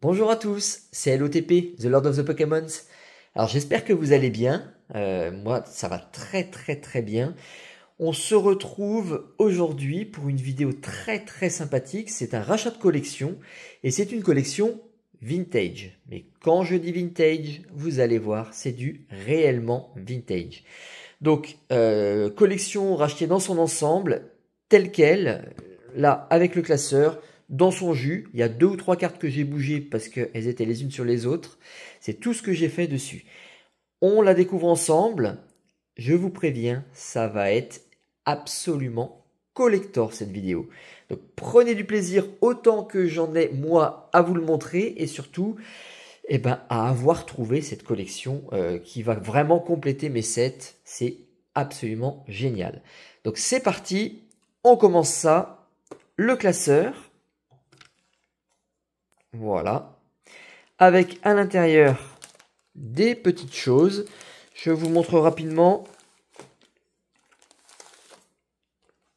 Bonjour à tous, c'est LOTP, The Lord of the Pokémons. Alors j'espère que vous allez bien. Euh, moi, ça va très très très bien. On se retrouve aujourd'hui pour une vidéo très très sympathique. C'est un rachat de collection et c'est une collection vintage. Mais quand je dis vintage, vous allez voir, c'est du réellement vintage. Donc, euh, collection rachetée dans son ensemble, telle qu'elle, là avec le classeur, dans son jus. Il y a deux ou trois cartes que j'ai bougées parce qu'elles étaient les unes sur les autres. C'est tout ce que j'ai fait dessus. On la découvre ensemble. Je vous préviens, ça va être absolument collector cette vidéo. Donc prenez du plaisir autant que j'en ai moi à vous le montrer et surtout eh ben, à avoir trouvé cette collection euh, qui va vraiment compléter mes sets. C'est absolument génial. Donc c'est parti, on commence ça. Le classeur. Voilà. Avec à l'intérieur des petites choses. Je vous montre rapidement.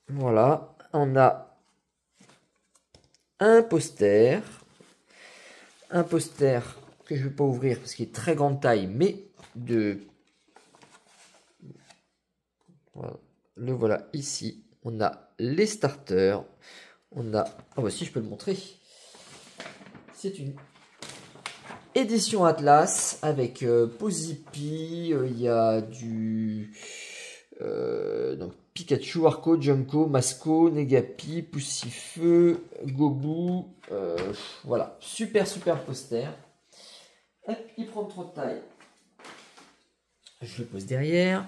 Voilà. On a un poster. Un poster que je ne vais pas ouvrir parce qu'il est très grande taille, mais de... Voilà. Le voilà ici. On a les starters. On a... Ah bah si, je peux le montrer. C'est une édition Atlas avec euh, Posipi, euh, il y a du euh, Pikachu, Arco, Junko, Masco, Negapi, Poussifeu, Gobu, voilà, super super poster. il prend trop de taille. Je le pose derrière.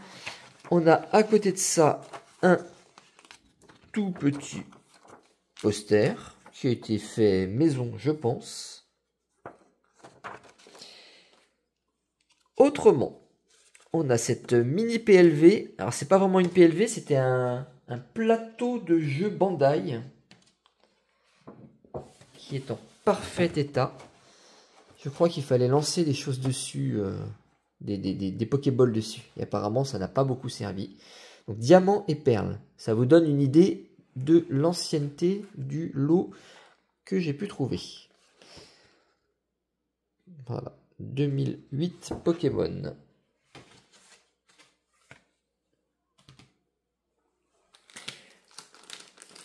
On a à côté de ça un tout petit poster qui a été fait maison, je pense. Autrement, on a cette mini PLV. Alors, c'est pas vraiment une PLV, c'était un, plateau de jeu Bandai qui est en parfait état. Je crois qu'il fallait lancer des choses dessus, euh, des, des, Pokéballs dessus. Et apparemment, ça n'a pas beaucoup servi. Donc, diamant et perles. Ça vous donne une idée de l'ancienneté du lot que j'ai pu trouver. Voilà, 2008 Pokémon.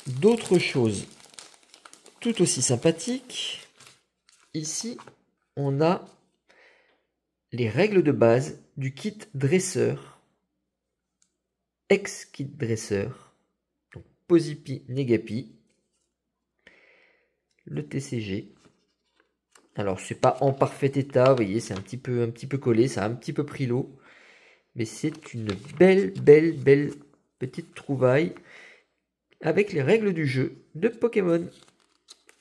D'autres choses tout aussi sympathiques. Ici, on a les règles de base du kit dresseur, ex-kit dresseur. Posipi Negapi, le TCG. Alors n'est pas en parfait état, vous voyez, c'est un petit peu un petit peu collé, ça a un petit peu pris l'eau, mais c'est une belle belle belle petite trouvaille avec les règles du jeu de Pokémon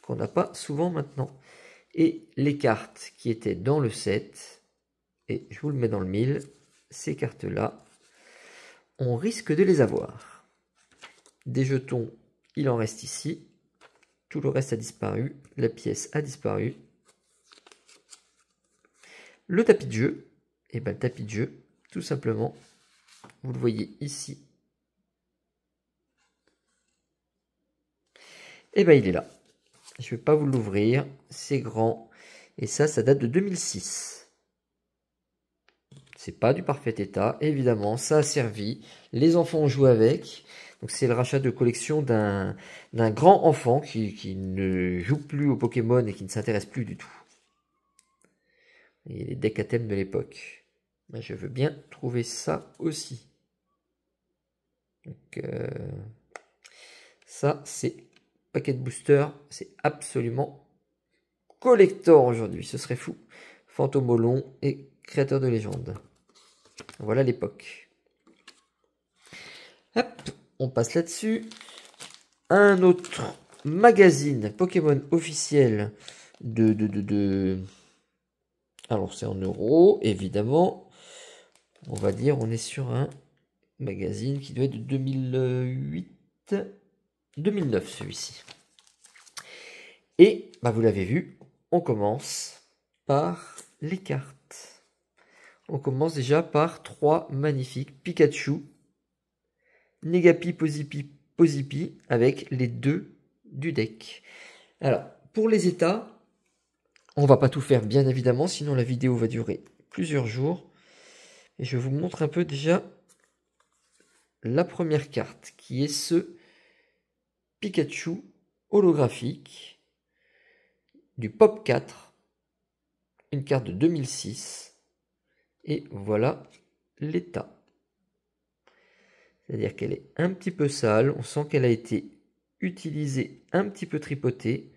qu'on n'a pas souvent maintenant et les cartes qui étaient dans le set et je vous le mets dans le mille, ces cartes là, on risque de les avoir. Des jetons, il en reste ici. Tout le reste a disparu. La pièce a disparu. Le tapis de jeu, et eh ben, le tapis de jeu, tout simplement, vous le voyez ici. Et eh bien ben, il est là. Je ne vais pas vous l'ouvrir, c'est grand. Et ça, ça date de 2006. C'est pas du parfait état, évidemment, ça a servi. Les enfants ont joué avec. Donc c'est le rachat de collection d'un grand enfant qui, ne joue plus au Pokémon et qui ne s'intéresse plus du tout. Il les decks à thème de l'époque. Je veux bien trouver ça aussi. Euh, ça c'est paquet de booster, c'est absolument collector aujourd'hui, ce serait fou. Fantôme et créateur de légende. Voilà l'époque. Hop, on passe là-dessus. Un autre magazine Pokémon officiel de... de, Alors c'est en euros, évidemment. On va dire, on est sur un magazine qui doit être de 2008, 2009 celui-ci. Et, bah, vous l'avez vu, on commence par les cartes. On commence déjà par trois magnifiques Pikachu Negapi, Posipi, Posipi avec les deux du deck. Alors, pour les états, on va pas tout faire bien évidemment, sinon la vidéo va durer plusieurs jours. Et je vous montre un peu déjà la première carte qui est ce Pikachu holographique du Pop 4, une carte de 2006. Et voilà l'état c'est-à-dire qu'elle est un petit peu sale, on sent qu'elle a été utilisée, un petit peu tripotée.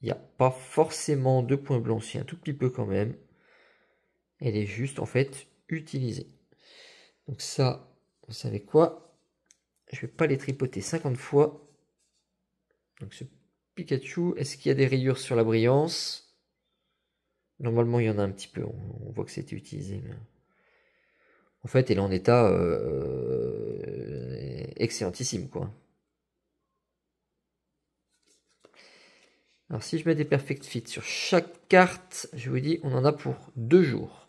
Il n'y a pas forcément de points blanc, si un tout petit peu quand même. Elle est juste en fait utilisée. Donc ça, vous savez quoi Je ne vais pas les tripoter 50 fois. Donc ce Pikachu, est-ce qu'il y a des rayures sur la brillance Normalement, il y en a un petit peu. On voit que c'était utilisé. Mais... En fait, elle est en état euh, excellentissime, quoi. Alors si je mets des perfect fit sur chaque carte, je vous dis, on en a pour deux jours.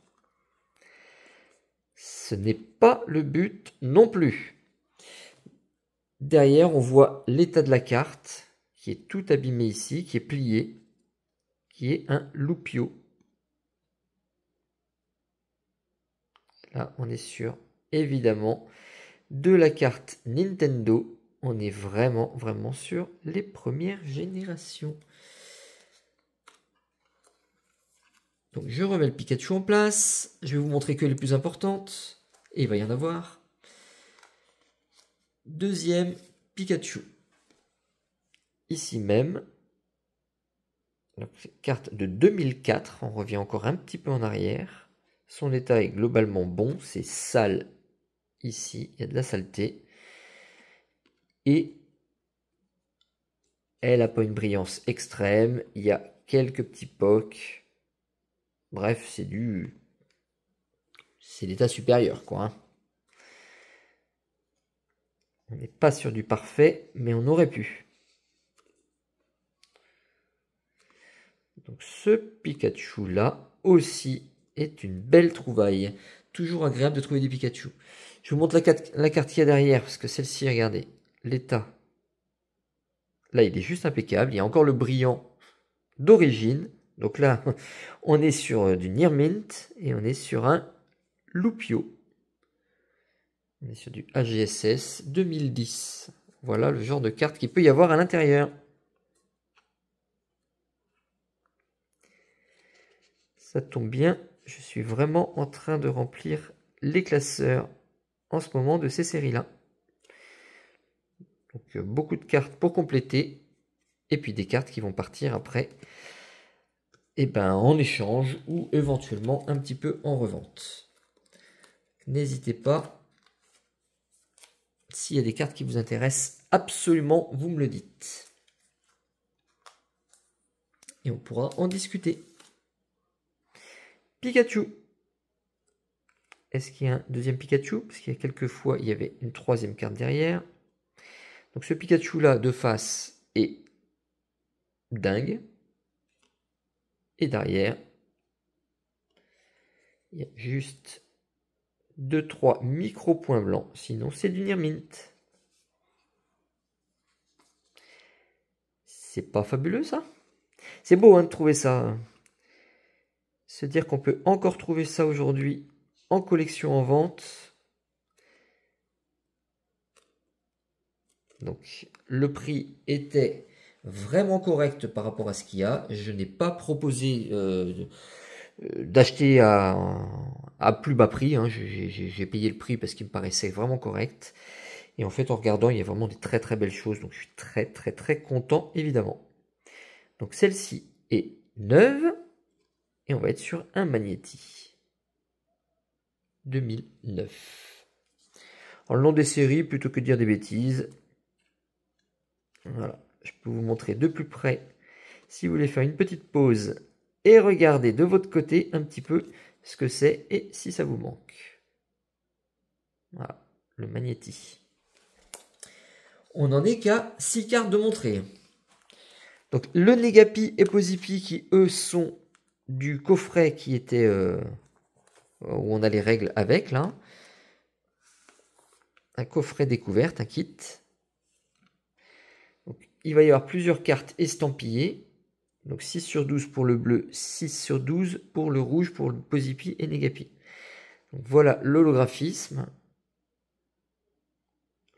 Ce n'est pas le but non plus. Derrière, on voit l'état de la carte, qui est tout abîmé ici, qui est plié, qui est un loupio. Ah, on est sûr, évidemment, de la carte Nintendo. On est vraiment, vraiment sur les premières générations. Donc je remets le Pikachu en place. Je vais vous montrer que les plus importantes. Et il va y en avoir. Deuxième Pikachu. Ici même. carte de 2004. On revient encore un petit peu en arrière. Son état est globalement bon, c'est sale ici, il y a de la saleté. Et elle n'a pas une brillance extrême, il y a quelques petits pocs. Bref, c'est du... C'est l'état supérieur, quoi. Hein. On n'est pas sur du parfait, mais on aurait pu. Donc ce Pikachu-là aussi est une belle trouvaille. Toujours agréable de trouver des Pikachu. Je vous montre la carte, la qu'il y a derrière, parce que celle-ci, regardez, l'état. Là, il est juste impeccable. Il y a encore le brillant d'origine. Donc là, on est sur euh, du Nirmint et on est sur un Lupio. On est sur du AGSS 2010. Voilà le genre de carte qu'il peut y avoir à l'intérieur. Ça tombe bien, je suis vraiment en train de remplir les classeurs en ce moment de ces séries-là. Donc euh, beaucoup de cartes pour compléter, et puis des cartes qui vont partir après et eh ben, en échange ou éventuellement un petit peu en revente. N'hésitez pas, s'il y a des cartes qui vous intéressent absolument, vous me le dites. Et on pourra en discuter. Pikachu. Est-ce qu'il y a un deuxième Pikachu Parce qu'il y a quelques fois, il y avait une troisième carte derrière. Donc ce Pikachu-là de face est dingue. Et derrière, il y a juste 2-3 micro-points blancs. Sinon, c'est du Nirmint. C'est pas fabuleux ça C'est beau hein, de trouver ça à dire qu'on peut encore trouver ça aujourd'hui en collection en vente. Donc le prix était vraiment correct par rapport à ce qu'il y a. Je n'ai pas proposé euh, d'acheter à, plus bas prix. Hein. J'ai payé le prix parce qu'il me paraissait vraiment correct. Et en fait, en regardant, il y a vraiment des très très belles choses. Donc je suis très très très content, évidemment. Donc celle-ci est neuve. Et on va être sur un magnéti. 2009. En long des séries, plutôt que de dire des bêtises. Voilà. Je peux vous montrer de plus près si vous voulez faire une petite pause et regarder de votre côté un petit peu ce que c'est et si ça vous manque. Voilà, le magnéti. On en est qu'à 6 cartes de montrer. Donc le Negapi et Posipi qui eux sont du coffret qui était euh, où on a les règles avec là. Un coffret découverte, un kit. il va y avoir plusieurs cartes estampillées. Donc 6 sur 12 pour le bleu, 6 sur 12 pour le rouge, pour le Posipi et négapi Donc, voilà l'holographisme.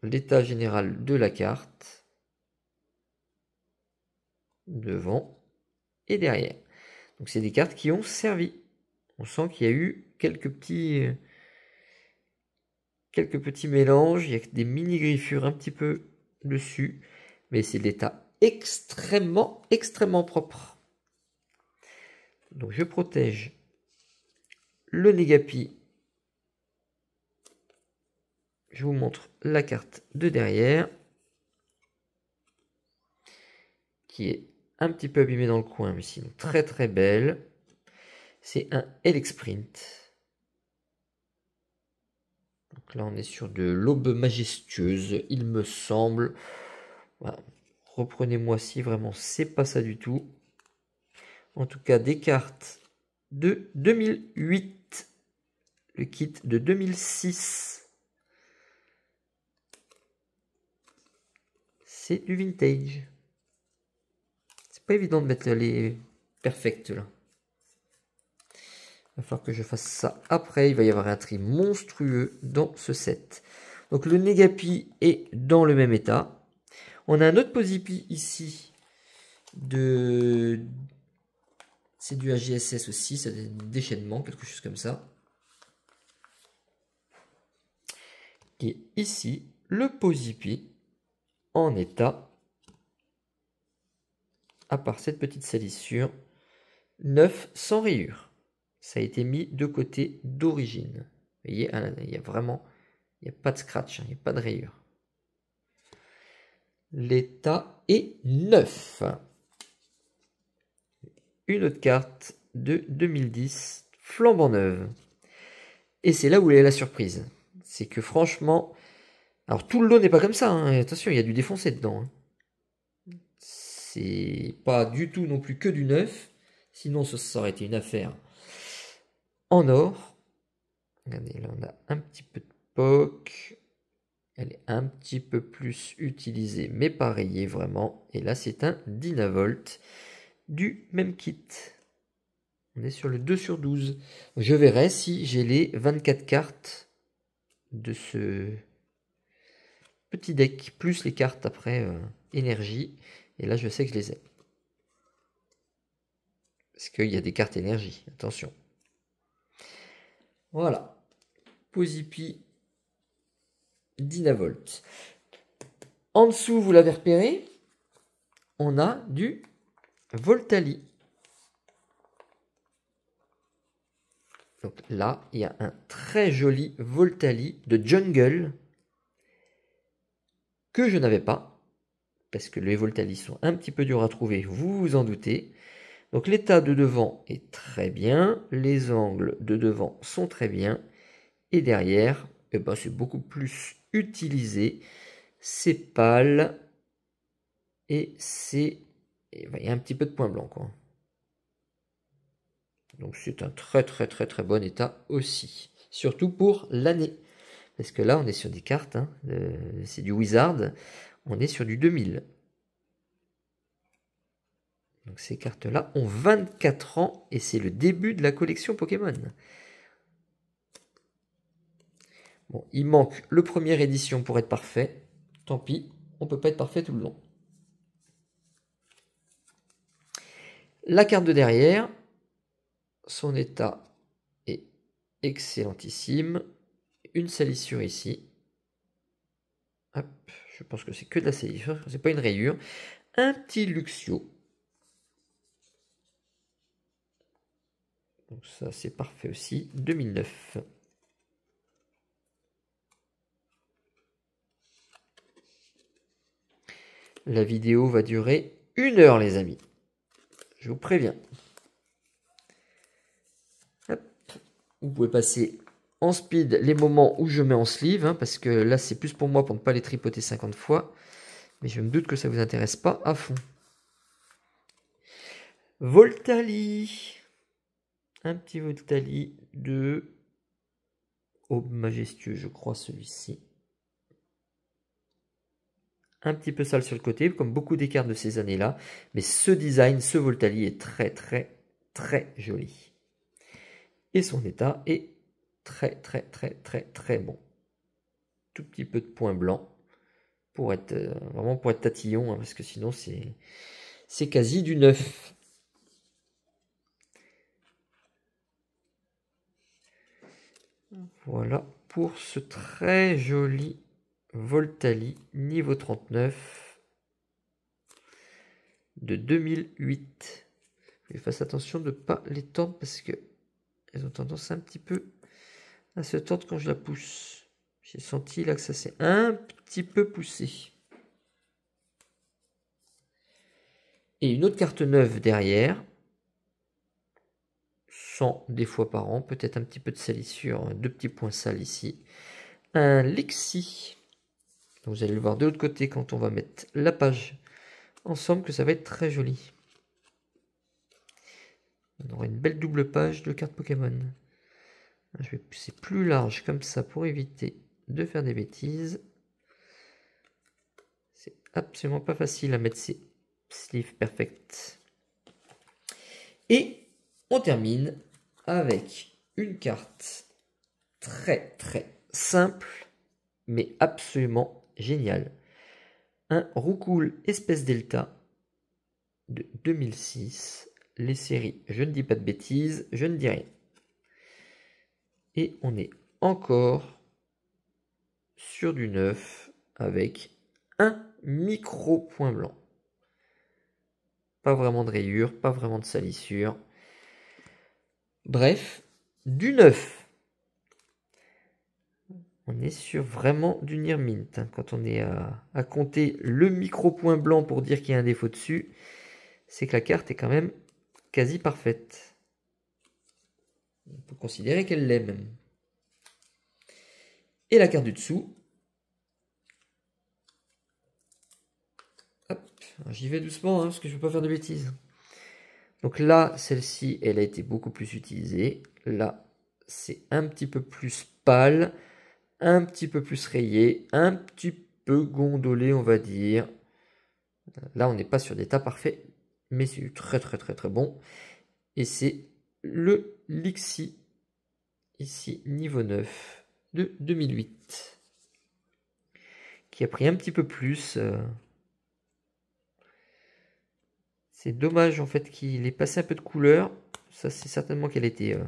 L'état général de la carte. Devant et derrière. Donc c'est des cartes qui ont servi. On sent qu'il y a eu quelques petits, euh, quelques petits mélanges. Il y a des mini griffures un petit peu dessus, mais c'est l'état extrêmement, extrêmement propre. Donc je protège le Negapi. Je vous montre la carte de derrière qui est un petit peu abîmé dans le coin, mais sinon très très belle. C'est un Helix Print. Donc là, on est sur de l'aube majestueuse, il me semble. Reprenez-moi si vraiment c'est pas ça du tout. En tout cas, des cartes de 2008. Le kit de 2006. C'est du vintage pas évident de mettre les perfects là. Il va falloir que je fasse ça après. Il va y avoir un tri monstrueux dans ce set. Donc le Negapi est dans le même état. On a un autre Posipi ici de... C'est du AGSS aussi, c'est un déchaînement, quelque chose comme ça. Et ici, le Posipi en état à part cette petite salissure, 9 sans rayures. Ça a été mis de côté d'origine. Vous voyez, il y a vraiment, il a pas de scratch, hein, il n'y a pas de rayures. L'état est neuf. Une autre carte de 2010, flambant neuve. Et c'est là où est la surprise. C'est que franchement, alors tout le lot n'est pas comme ça, hein, attention, il y a du défoncé dedans. Hein pas du tout non plus que du neuf. Sinon, ce serait été une affaire en or. Regardez, là, on a un petit peu de POC. Elle est un petit peu plus utilisée, mais rayée vraiment. Et là, c'est un Dynavolt du même kit. On est sur le 2 sur 12. Je verrai si j'ai les 24 cartes de ce petit deck, plus les cartes après euh, énergie. Et là, je sais que je les ai. Parce qu'il y a des cartes énergie, attention. Voilà. Posipi Dynavolt. En dessous, vous l'avez repéré, on a du Voltali. Donc là, il y a un très joli Voltali de Jungle que je n'avais pas parce que les voltalis sont un petit peu durs à trouver, vous vous en doutez. Donc l'état de devant est très bien, les angles de devant sont très bien, et derrière, eh ben, c'est beaucoup plus utilisé, c'est pâle, et c'est... Eh ben, il y a un petit peu de point blanc. Quoi. Donc c'est un très très très très bon état aussi, surtout pour l'année. Parce que là, on est sur des cartes, hein, euh, c'est du wizard on est sur du 2000. Donc ces cartes-là ont 24 ans et c'est le début de la collection Pokémon. Bon, il manque le première édition pour être parfait. Tant pis, on ne peut pas être parfait tout le long. La carte de derrière, son état est excellentissime. Une salissure ici. Hop. Je pense que c'est que de la sélection, hein. c'est pas une rayure. Un petit luxio. Donc ça, c'est parfait aussi. 2009. La vidéo va durer une heure, les amis. Je vous préviens. Vous pouvez passer en speed les moments où je mets en sleeve, hein, parce que là c'est plus pour moi pour ne pas les tripoter 50 fois, mais je me doute que ça ne vous intéresse pas à fond. Voltali, un petit Voltali de Aube oh, majestueux, je crois celui-ci. Un petit peu sale sur le côté, comme beaucoup des cartes de ces années-là, mais ce design, ce Voltali est très très très joli. Et son état est très très très très très bon. Tout petit peu de points blancs pour être euh, vraiment pour être tatillon hein, parce que sinon c'est c'est quasi du neuf. Voilà pour ce très joli Voltali niveau 39 de 2008. Je fasse attention de ne pas les tendre parce que elles ont tendance un petit peu à se tordre quand je la pousse. J'ai senti là que ça s'est un petit peu poussé. Et une autre carte neuve derrière. 100 des fois par an, peut-être un petit peu de salissure, deux petits points sales ici. Un lexi. vous allez le voir de l'autre côté quand on va mettre la page ensemble que ça va être très joli. On aura une belle double page de cartes Pokémon. Ah, je vais pousser plus large comme ça pour éviter de faire des bêtises. C'est absolument pas facile à mettre ces sleeves perfect. Et on termine avec une carte très très simple mais absolument géniale. Un roucoule espèce delta de 2006. Les séries, je ne dis pas de bêtises, je ne dis rien. Et on est encore sur du 9 avec un micro point blanc. Pas vraiment de rayures, pas vraiment de salissure. Bref, du neuf. On est sur vraiment du near hein, Quand on est à compter le micro point blanc pour dire qu'il y a un défaut dessus, c'est que la carte est quand même quasi parfaite. On peut considérer qu'elle l'est même. Et la carte du dessous. j'y vais doucement hein, parce que je ne veux pas faire de bêtises. Donc là, celle-ci, elle a été beaucoup plus utilisée. Là, c'est un petit peu plus pâle, un petit peu plus rayé, un petit peu gondolé, on va dire. Là, on n'est pas sur des parfait, mais c'est très très très très bon. Et c'est le Lixi, ici niveau 9 de 2008, qui a pris un petit peu plus. Euh. C'est dommage en fait qu'il ait passé un peu de couleur. Ça, c'est certainement qu'elle a été euh,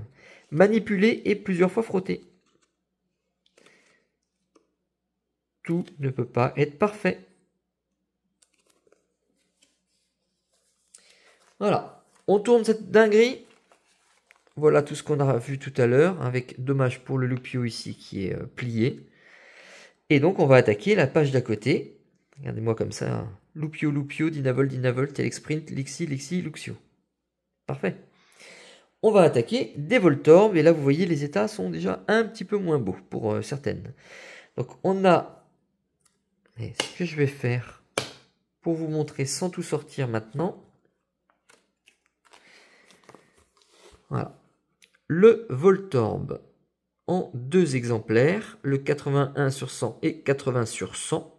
manipulée et plusieurs fois frottée. Tout ne peut pas être parfait. Voilà. On tourne cette dinguerie. Voilà tout ce qu'on a vu tout à l'heure, avec dommage pour le Lupio ici qui est euh, plié. Et donc on va attaquer la page d'à côté. Regardez-moi comme ça. Loupio, Lupio, dinavol, dinavol, telexprint, lixi, lixi, luxio. Parfait. On va attaquer des Et là, vous voyez, les états sont déjà un petit peu moins beaux pour euh, certaines. Donc on a... ce que je vais faire pour vous montrer sans tout sortir maintenant. Voilà. Le Voltorb en deux exemplaires, le 81 sur 100 et 80 sur 100.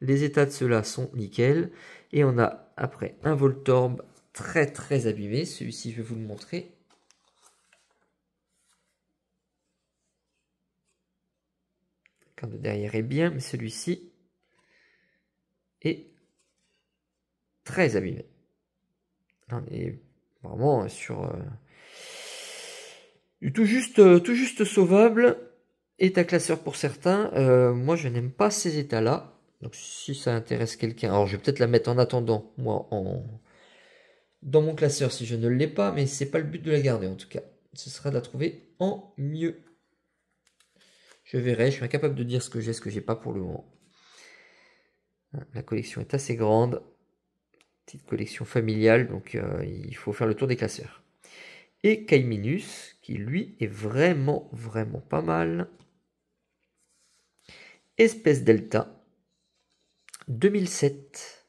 Les états de ceux-là sont nickel. Et on a après un Voltorb très très abîmé. Celui-ci, je vais vous le montrer. Quand de derrière est bien, mais celui-ci est très abîmé. On est vraiment euh, sur euh, tout juste, euh, tout juste sauvable, état classeur pour certains. Euh, moi, je n'aime pas ces états-là. Donc, si ça intéresse quelqu'un, alors je vais peut-être la mettre en attendant, moi, en... dans mon classeur si je ne l'ai pas, mais c'est pas le but de la garder en tout cas. Ce sera de la trouver en mieux. Je verrai, je suis incapable de dire ce que j'ai, ce que j'ai pas pour le moment. Ah, la collection est assez grande, petite collection familiale, donc euh, il faut faire le tour des classeurs et Caiminus, qui lui est vraiment, vraiment pas mal. Espèce Delta, 2007.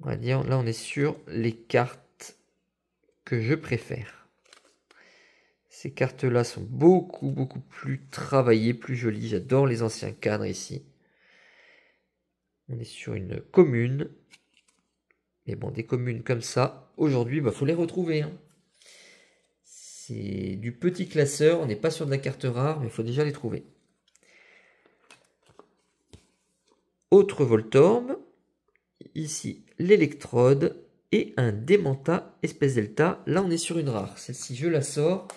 On va dire, là on est sur les cartes que je préfère. Ces cartes-là sont beaucoup, beaucoup plus travaillées, plus jolies. J'adore les anciens cadres ici. On est sur une commune. Mais bon, des communes comme ça, aujourd'hui, il bah, faut les retrouver. Hein. C'est du petit classeur, on n'est pas sur de la carte rare, mais il faut déjà les trouver. Autre Voltorb, ici l'électrode et un Démenta espèce Delta. Là, on est sur une rare. Celle-ci, je la sors.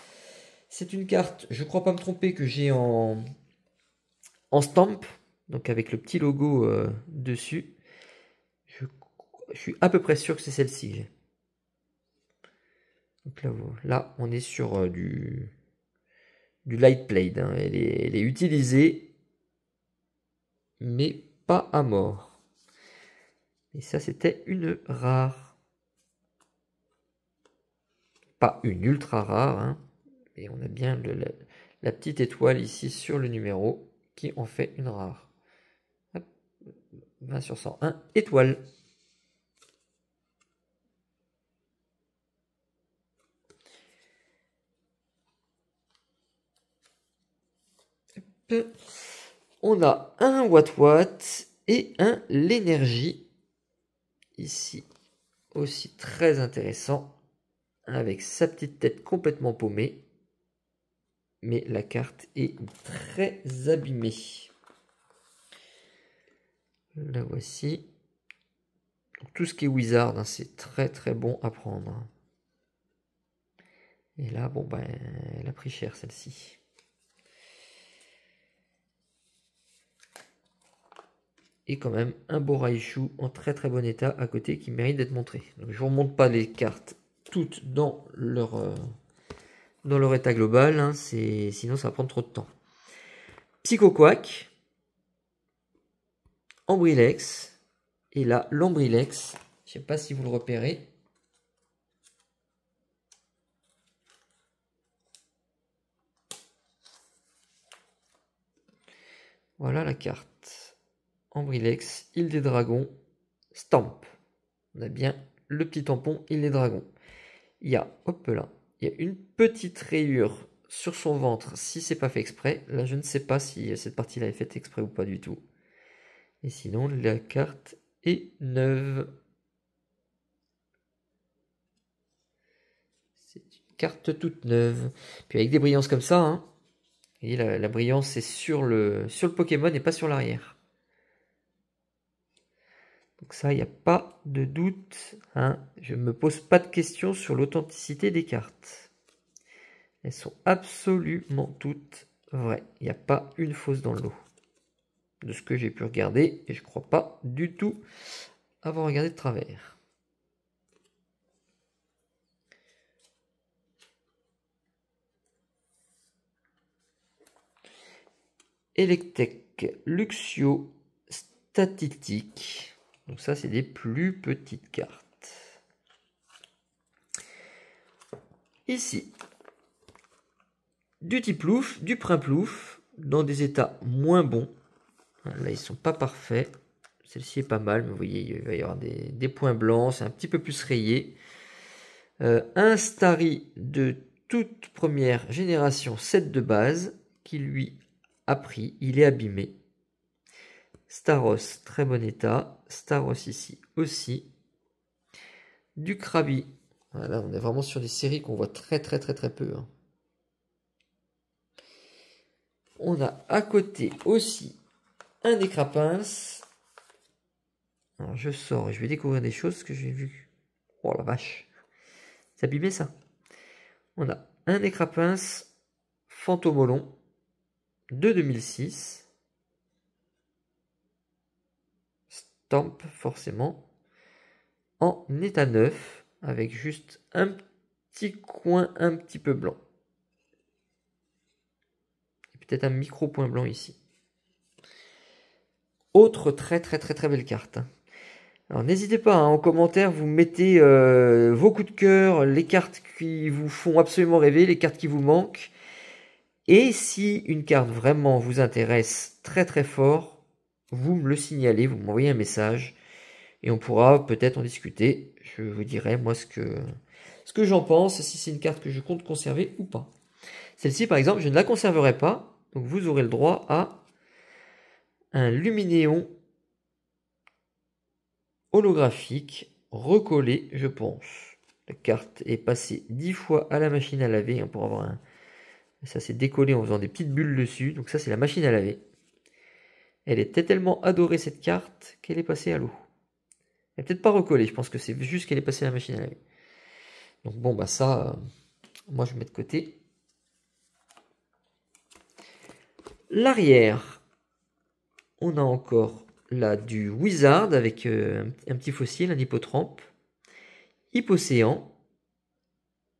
C'est une carte, je crois pas me tromper, que j'ai en, en stamp donc avec le petit logo euh, dessus. Je, suis à peu près sûr que c'est celle-ci. Donc là, on est sur euh, du, du light plate. Hein. Elle, est, utilisée, mais pas à mort. Et ça, c'était une rare. Pas une ultra rare. Et hein, on a bien la petite étoile ici sur le numéro qui en fait une rare. 20 sur 101 étoiles. On a un watt watt et un l'énergie. Ici aussi très intéressant avec sa petite tête complètement paumée. Mais la carte est très abîmée. La voici. tout ce qui est wizard, hein, c'est très très bon à prendre. Et là, bon, ben, elle a pris cher celle-ci. Et quand même un beau Raichu en très très bon état à côté qui mérite d'être montré. je ne vous remonte pas les cartes toutes dans leur, euh, dans leur état global, hein, sinon ça va prendre trop de temps. Psycho Psychoquack, Ambrilex et là l'ombrilex. Je ne sais pas si vous le repérez. Voilà la carte. Ambrilex, île des dragons, stamp. On a bien le petit tampon, île des dragons. Il y a, hop là, il y a une petite rayure sur son ventre si c'est pas fait exprès. Là, je ne sais pas si cette partie-là est faite exprès ou pas du tout. Et sinon, la carte est neuve. C'est une carte toute neuve. Puis avec des brillances comme ça, hein. la, brillance est sur le, sur le Pokémon et pas sur l'arrière. Donc ça, il n'y a pas de doute. Hein. Je ne me pose pas de questions sur l'authenticité des cartes. Elles sont absolument toutes vraies. Il n'y a pas une fausse dans le l'eau de ce que j'ai pu regarder, et je crois pas du tout avoir regardé de travers. Electec, Luxio, Statistique. Donc ça, c'est des plus petites cartes. Ici, du type Louf, du Plouf dans des états moins bons. Là, ils sont pas parfaits. Celle-ci est pas mal, mais vous voyez, il va y avoir des, points blancs, c'est un petit peu plus rayé. Euh, un Starry de toute première génération 7 de base, qui lui a pris, il est abîmé. Staros, très bon état. Staros ici aussi. Du Krabi. Voilà, on est vraiment sur des séries qu'on voit très très très très peu. Hein. On a à côté aussi un des crapins. Alors, je sors et je vais découvrir des choses que j'ai vues. Oh la vache. C'est abîmé ça. On a un des crapins Fantomolon de 2006. Stamp forcément. En état neuf avec juste un petit coin un petit peu blanc. Et peut-être un micro point blanc ici. Autre très très très très belle carte. Alors n'hésitez pas, hein, en commentaire, vous mettez euh, vos coups de cœur, les cartes qui vous font absolument rêver, les cartes qui vous manquent. Et si une carte vraiment vous intéresse très très fort, vous me le signalez, vous m'envoyez un message et on pourra peut-être en discuter. Je vous dirai moi ce que, ce que j'en pense, si c'est une carte que je compte conserver ou pas. Celle-ci par exemple, je ne la conserverai pas, donc vous aurez le droit à un luminéon holographique recollé, je pense. La carte est passée dix fois à la machine à laver hein, pour avoir un. Ça s'est décollé en faisant des petites bulles dessus. Donc ça c'est la machine à laver. Elle était tellement adorée cette carte qu'elle est passée à l'eau. Elle n'est peut-être pas recollée, je pense que c'est juste qu'elle est passée à la machine à laver. Donc bon bah ça, euh, moi je mets de côté. L'arrière, on a encore là du Wizard avec euh, un petit fossile, un hippotrampe. Hippocéan.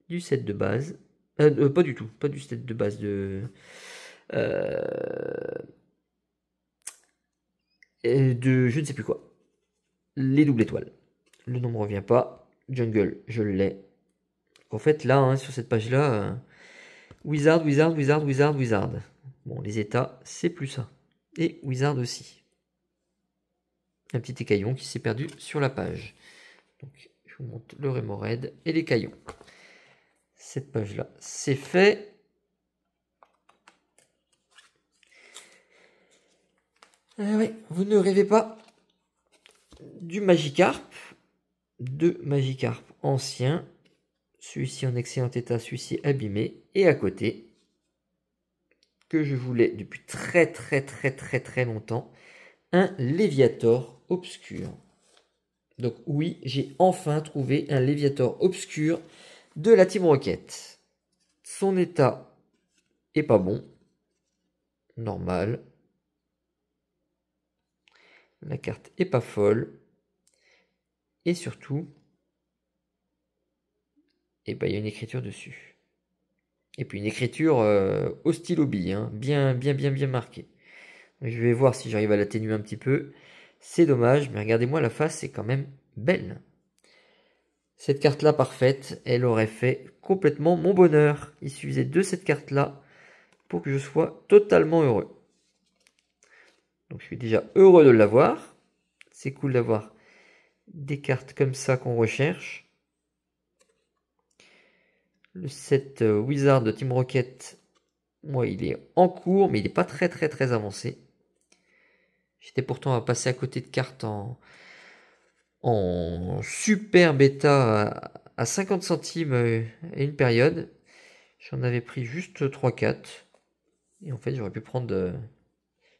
Du set de base. Euh, euh, pas du tout, pas du set de base de. de je ne sais plus quoi. Les doubles étoiles. Le nom ne revient pas. Jungle, je l'ai. En fait, là, hein, sur cette page-là, Wizard, Wizard, Wizard, Wizard, Wizard. Bon, les états, c'est plus ça et Wizard aussi. Un petit écaillon qui s'est perdu sur la page. Donc, je vous montre le Remoraid et caillons. Cette page-là, c'est fait. Ah vous ne rêvez pas du Magikarp. Deux Magicarp anciens. Celui-ci en excellent état, celui-ci abîmé. Et à côté, que je voulais depuis très très très très très longtemps, un Léviator obscur. Donc oui, j'ai enfin trouvé un Léviator obscur de la Team Rocket. Son état est pas bon. Normal. La carte est pas folle. Et surtout, et eh ben, il y a une écriture dessus. Et puis une écriture euh, au stylo bille, hein, bien, bien, bien, bien marquée. Je vais voir si j'arrive à l'atténuer un petit peu. C'est dommage, mais regardez-moi la face, c'est quand même belle. Cette carte-là parfaite, elle aurait fait complètement mon bonheur. Il suffisait de cette carte-là pour que je sois totalement heureux. Donc je suis déjà heureux de l'avoir. C'est cool d'avoir des cartes comme ça qu'on recherche. Le set euh, Wizard de Team Rocket, moi, il est en cours, mais il n'est pas très très très avancé. J'étais pourtant à passer à côté de cartes en, en super bêta à 50 centimes à euh, une période. J'en avais pris juste 3-4. Et en fait, j'aurais pu prendre, euh,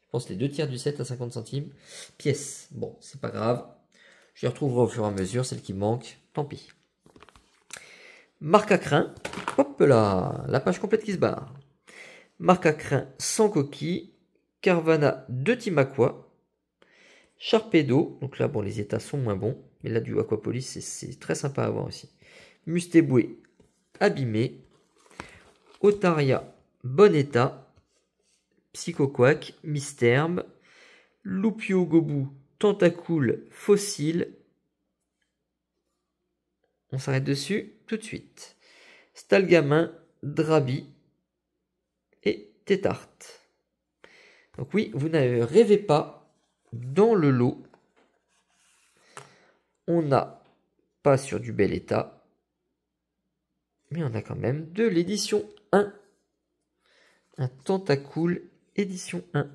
je pense, les deux tiers du set à 50 centimes. Pièce. Bon, c'est pas grave. Je les retrouverai au fur et à mesure, celles qui manquent. Tant pis. Marc à Hop là, la page complète qui se barre. Marc à sans coquille. Carvana de timakwa. Charpedo. Donc là, bon, les états sont moins bons. Mais là, du Aquapolis, c'est très sympa à avoir aussi. Mustéboué abîmé. Otaria bon état. Psychoquac, Mysterbe, Loupio Gobu, Tentacool, Fossile. On s'arrête dessus tout de suite. Stalgamin, Drabi et Tétarte. Donc oui, vous n'avez rêvé pas, dans le lot, on n'a pas sur du bel état, mais on a quand même de l'édition 1. Un Tentacool édition 1.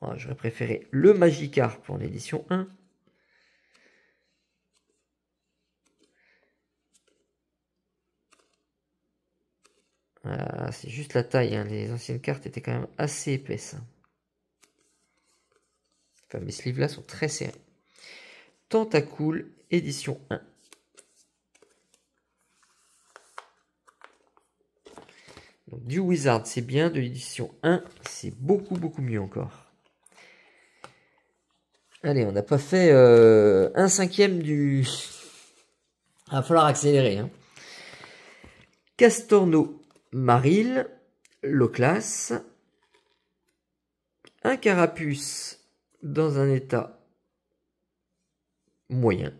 Ah, j'aurais préféré le Magikarp pour l'édition 1. Euh, c'est juste la taille, hein. les anciennes cartes étaient quand même assez épaisses. Hein. Enfin, mes sleeves là sont très serrés. Tentacool, édition 1. Donc, du Wizard, c'est bien. De l'édition 1, c'est beaucoup, beaucoup mieux encore. Allez, on n'a pas fait euh, un cinquième du... Il va falloir accélérer. Hein. Castorno, Maril, Loclas, un carapuce dans un état moyen,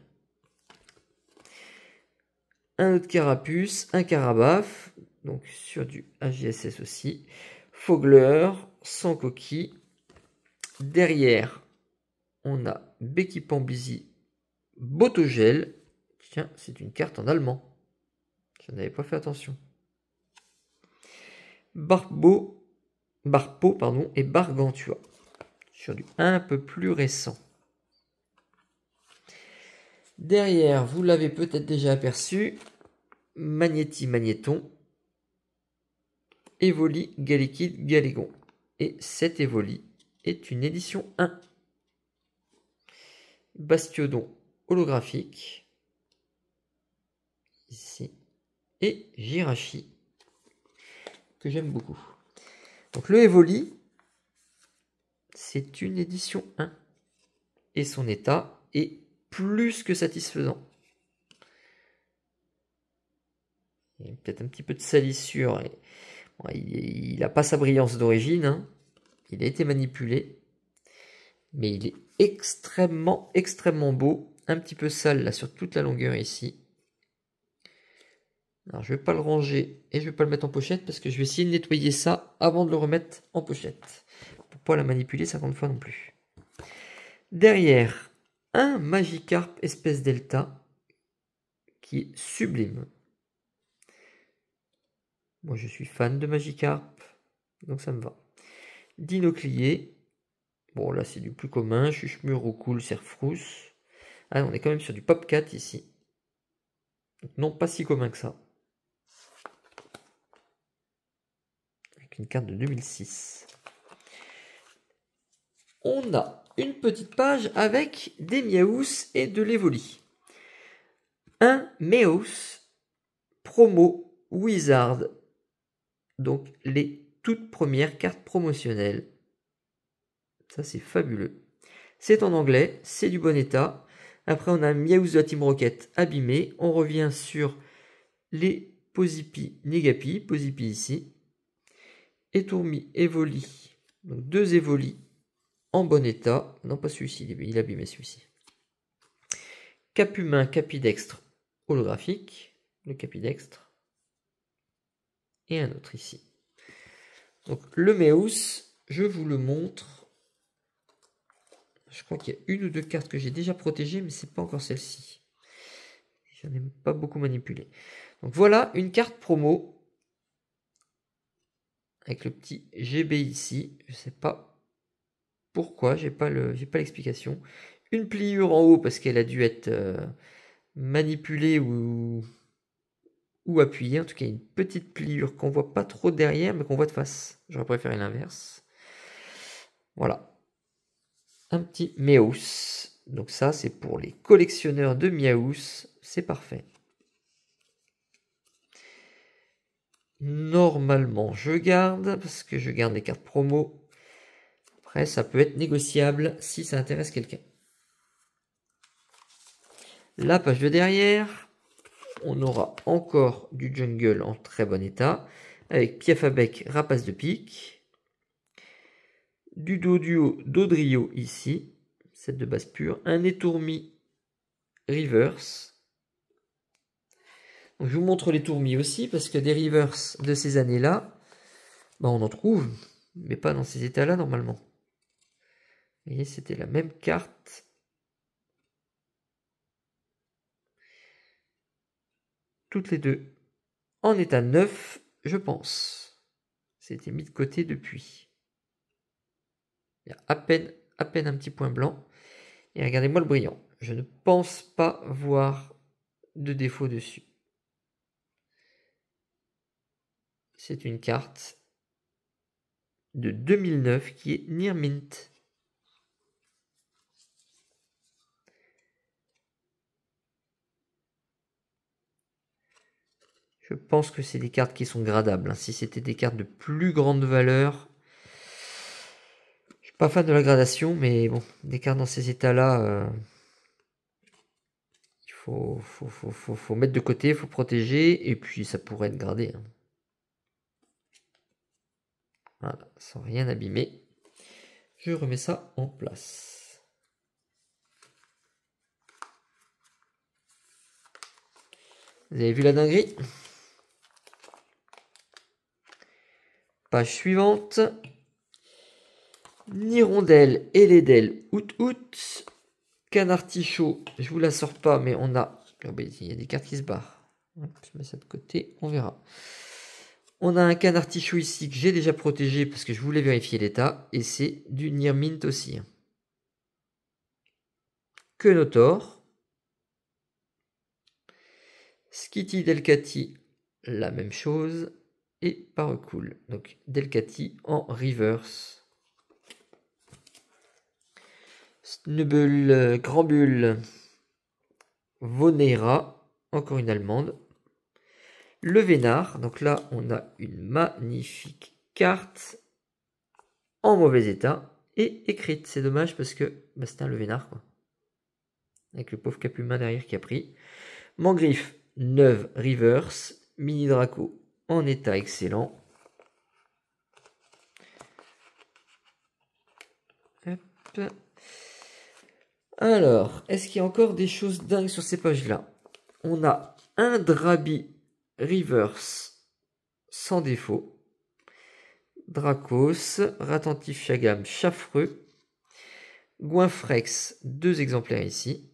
un autre carapuce, un carabaf, donc sur du AJSS aussi, Fogler, sans coquille. Derrière, on a Becky Botogel. Tiens, c'est une carte en allemand. Je n'avais pas fait attention. Barbeau, Barpo pardon, et Bargantua, sur du un peu plus récent. Derrière, vous l'avez peut-être déjà aperçu, Magneti Magneton, Evoli gallicide Galigon. Et cet Evoli est une édition 1. Bastiodon holographique, ici, et Girachi que j'aime beaucoup. Donc le Evoli, c'est une édition 1 et son état est plus que satisfaisant. Il y a peut-être un petit peu de salissure. il n'a pas sa brillance d'origine. Hein. Il a été manipulé. Mais il est extrêmement, extrêmement beau. Un petit peu sale là sur toute la longueur ici. Alors je vais pas le ranger et je ne vais pas le mettre en pochette parce que je vais essayer de nettoyer ça avant de le remettre en pochette. Pour pas la manipuler 50 fois non plus. Derrière, un Magikarp espèce Delta qui est sublime. Moi je suis fan de Magikarp, donc ça me va. Dinoclier. Bon là c'est du plus commun, Chuchmur, cool, Serfrousse. Ah on est quand même sur du Popcat ici. Donc non pas si commun que ça. carte de 2006. On a une petite page avec des Miaous et de l'Evoli. Un Meos promo Wizard. Donc les toutes premières cartes promotionnelles. Ça c'est fabuleux. C'est en anglais, c'est du bon état. Après on a Miaous de la Team Rocket abîmé. On revient sur les Posipi Negapi, Posipi ici. Étourmi, Évoli. Donc deux Évoli en bon état. Non, pas celui-ci, il est abîmé celui-ci. Capumain, capidextre holographique. Le capidextre. Et un autre ici. Donc le Meus, je vous le montre. Je crois qu'il y a une ou deux cartes que j'ai déjà protégées, mais ce n'est pas encore celle-ci. Je ai pas beaucoup manipulé. Donc voilà une carte promo avec le petit GB ici. Je ne sais pas pourquoi, j'ai pas pas l'explication. Une pliure en haut parce qu'elle a dû être euh, manipulée ou ou appuyée. En tout cas, une petite pliure qu'on ne voit pas trop derrière, mais qu'on voit de face. J'aurais préféré l'inverse. Voilà. Un petit Meos. Donc ça, c'est pour les collectionneurs de Miaus. C'est parfait. Normalement, je garde parce que je garde les cartes promo. Après, ça peut être négociable si ça intéresse quelqu'un. La page de derrière, on aura encore du jungle en très bon état avec Piafabec, Rapace de pique, du do Dodrio ici, cette de base pure, un étourmi Reverse, je vous montre les tourmis aussi, parce que des rivers de ces années-là, bah, on en trouve, mais pas dans ces états-là normalement. Vous voyez, c'était la même carte. Toutes les deux en état neuf, je pense. C'était mis de côté depuis. Il y a à peine, à peine un petit point blanc. Et regardez-moi le brillant. Je ne pense pas voir de défaut dessus. c'est une carte de 2009 qui est Mint. Je pense que c'est des cartes qui sont gradables. Hein. Si c'était des cartes de plus grande valeur, je suis pas fan de la gradation, mais bon, des cartes dans ces états-là, euh, il faut faut, mettre de côté, il faut protéger, et puis ça pourrait être gradé. Hein. Voilà, sans rien abîmer. Je remets ça en place. Vous avez vu la dinguerie Page suivante. Nirondelle et l'edel. out out. tichot, je vous la sors pas, mais on a. Oh, il y a des cartes qui se barrent. Je mets ça de côté, on verra. On a un canard tichou ici que j'ai déjà protégé parce que je voulais vérifier l'état. Et c'est du Nirmint aussi. Quenotor. Skitty Delcati, la même chose. Et cool. Donc Delcati en reverse. Snubble, Grambule, Vonera, encore une allemande. Le Vénard, donc là on a une magnifique carte en mauvais état et écrite. C'est dommage parce que bah, c'est un Le Vénard quoi. Avec le pauvre Capulman derrière qui a pris. Mangriffe, 9 Rivers, Mini Draco en état excellent. Alors, est-ce qu'il y a encore des choses dingues sur ces pages-là On a un Drabi Reverse, sans défaut. Dracos, ratentif, Chagam, Chaffreux, Goinfrex, deux exemplaires ici,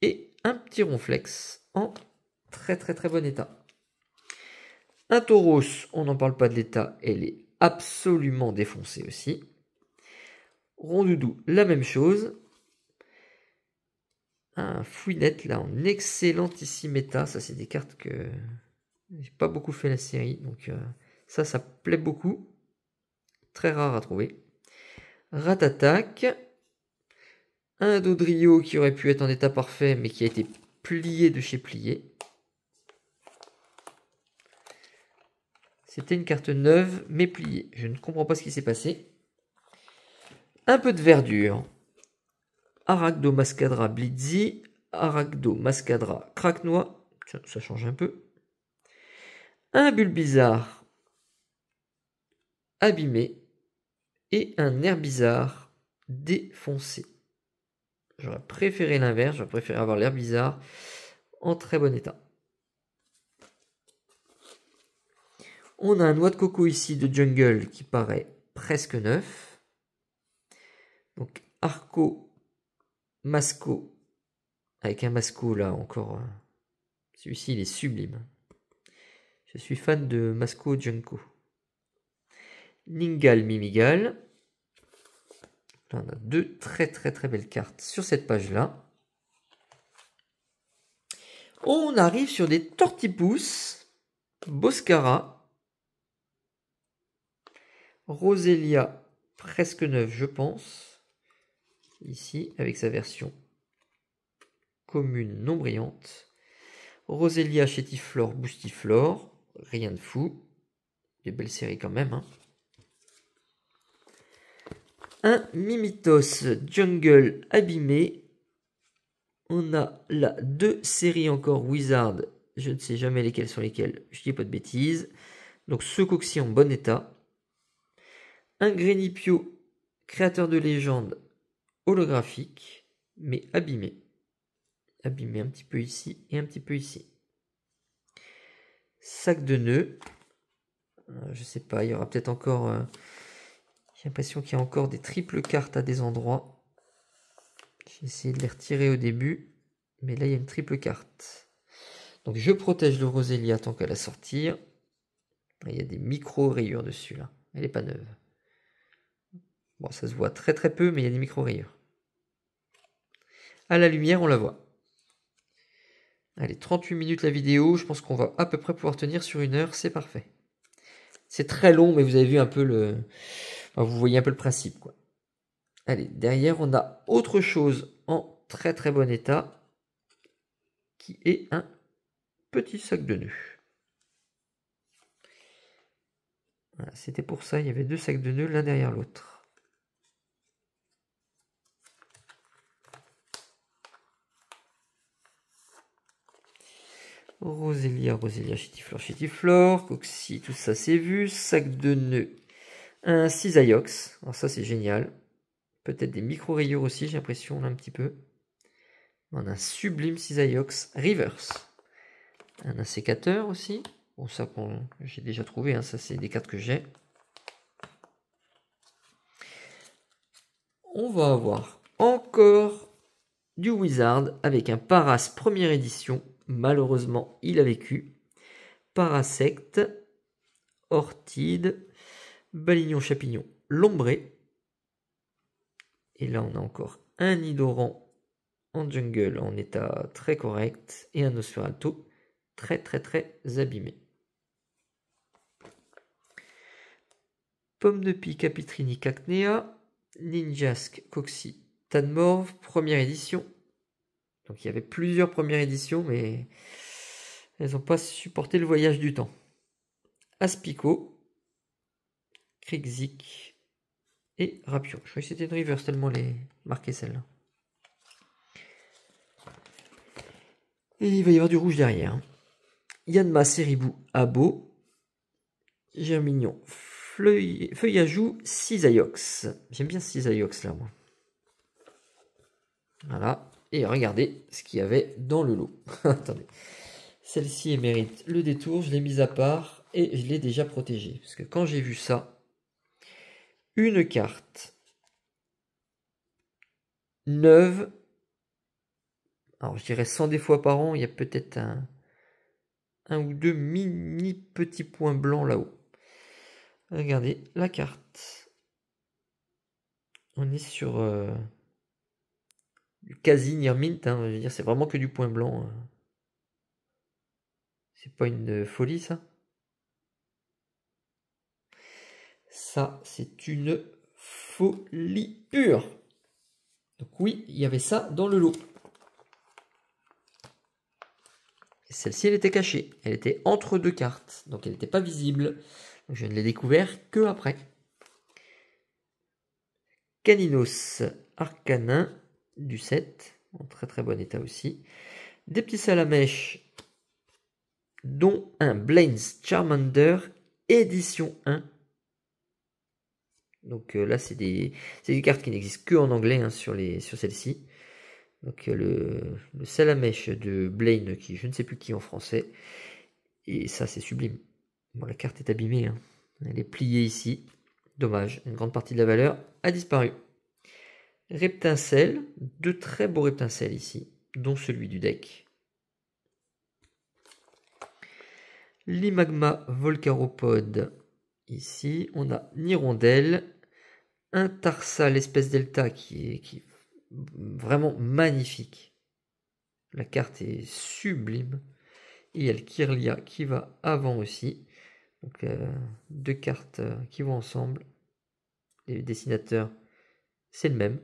et un petit ronflex en très très très bon état. Un tauros, on n'en parle pas de l'état, elle est absolument défoncée aussi. Rondoudou, la même chose. Un fouillette là en excellentissime état. Ça, c'est des cartes que j'ai pas beaucoup fait la série. Donc euh, ça, ça plaît beaucoup. Très rare à trouver. Ratatac. Un Dodrio qui aurait pu être en état parfait, mais qui a été plié de chez plié. C'était une carte neuve, mais pliée. Je ne comprends pas ce qui s'est passé. Un peu de verdure. Aracdo, Mascadra Blitzy, Aragdo Mascadra Craque ça change un peu. Un bizarre, abîmé et un bizarre défoncé. J'aurais préféré l'inverse, j'aurais préféré avoir bizarre en très bon état. On a un noix de coco ici de jungle qui paraît presque neuf. Donc Arco Masco. Avec un Masco là encore. Hein. Celui-ci il est sublime. Je suis fan de Masco Junko. Ningal Mimigal. on a deux très très très belles cartes sur cette page là. On arrive sur des Tortipousses, Boscara, Roselia presque neuve je pense ici avec sa version commune non brillante. Roselia Chétiflore boostiflore rien de fou. Des belles séries quand même. Hein. Un Mimitos Jungle abîmé. On a là deux séries encore Wizard. Je ne sais jamais lesquelles sont lesquelles. Je dis pas de bêtises. Donc ce coxy en bon état. Un Grenipio, créateur de légende, holographique, mais abîmé. Abîmé un petit peu ici et un petit peu ici. Sac de nœuds. Euh, je sais pas, il y aura peut-être encore... Euh, j'ai l'impression qu'il y a encore des triples cartes à des endroits. J'ai essayé de les retirer au début, mais là il y a une triple carte. Donc je protège le Roselia tant qu'elle la sortir. Il y a des micro-rayures dessus là. Elle est pas neuve. Bon, ça se voit très très peu, mais il y a des micro-rayures à la lumière, on la voit. Allez, 38 minutes la vidéo, je pense qu'on va à peu près pouvoir tenir sur une heure, c'est parfait. C'est très long, mais vous avez vu un peu le. vous voyez un peu le principe, quoi. Allez, derrière, on a autre chose en très très bon état, qui est un petit sac de nœuds. C'était pour ça, il y avait deux sacs de nœuds l'un derrière l'autre. Roselia, Roselia, Chitiflore, Chitiflore, Coxy, tout ça c'est vu. Sac de nœuds, un Cisaiox, alors ça c'est génial. Peut-être des micro-rayures aussi, j'ai l'impression, là un petit peu. On a un sublime Cisaiox Reverse. Un sécateur aussi. Bon, ça j'ai déjà trouvé, hein. ça c'est des cartes que j'ai. On va avoir encore du Wizard avec un Paras première édition malheureusement il a vécu. Parasecte, ortide, balignon-chapignon, lombré. Et là on a encore un Nidoran en jungle en état très correct et un Osferalto très très très abîmé. Pomme de pie Capitrini Cacnea, Ninjask Coxy Tanmorve, première édition, il y avait plusieurs premières éditions, mais elles n'ont pas supporté le voyage du temps. Aspico, Krixik, et Rapion. Je croyais que c'était une reverse tellement les marquées celles. là Et il va y avoir du rouge derrière. Hein. Yanma Seribou Abo, Germignon Fleuille, Feuillajou Cisayox. J'aime bien Cisaiox là, moi. Voilà et regardez ce qu'il y avait dans le lot. Attendez. Celle-ci mérite le détour, je l'ai mise à part et je l'ai déjà protégée. Parce que quand j'ai vu ça, une carte neuve, alors je dirais 100 des fois par an, il y a peut-être un, ou deux mini petits points blancs là-haut. Regardez la carte. On est sur... Euh, quasi near mint, hein, dire, c'est vraiment que du point blanc. Hein. C'est pas une euh, folie ça Ça, c'est une folie pure. Donc oui, il y avait ça dans le lot. Celle-ci, elle était cachée. Elle était entre deux cartes, donc elle n'était pas visible. Je ne l'ai découvert que après. Caninos, Arcanin, du set, en très très bon état aussi. Des petits salamèches, dont un Blaines Charmander édition 1. Donc euh, là, c'est des, des, cartes qui n'existent que en anglais hein, sur, les, sur celle-ci. Donc euh, le, le salamèche de Blaine, qui je ne sais plus qui en français. Et ça, c'est sublime. Bon, la carte est abîmée. Hein. Elle est pliée ici. Dommage. Une grande partie de la valeur a disparu. Reptincelle, deux très beaux reptincelles ici, dont celui du deck. Limagma Volcaropode ici, on a une un Tarsal l'espèce delta qui est, vraiment magnifique. La carte est sublime. Et il y a le Kirlia qui va avant aussi. Euh, deux cartes euh, qui vont ensemble. Les dessinateurs, c'est le même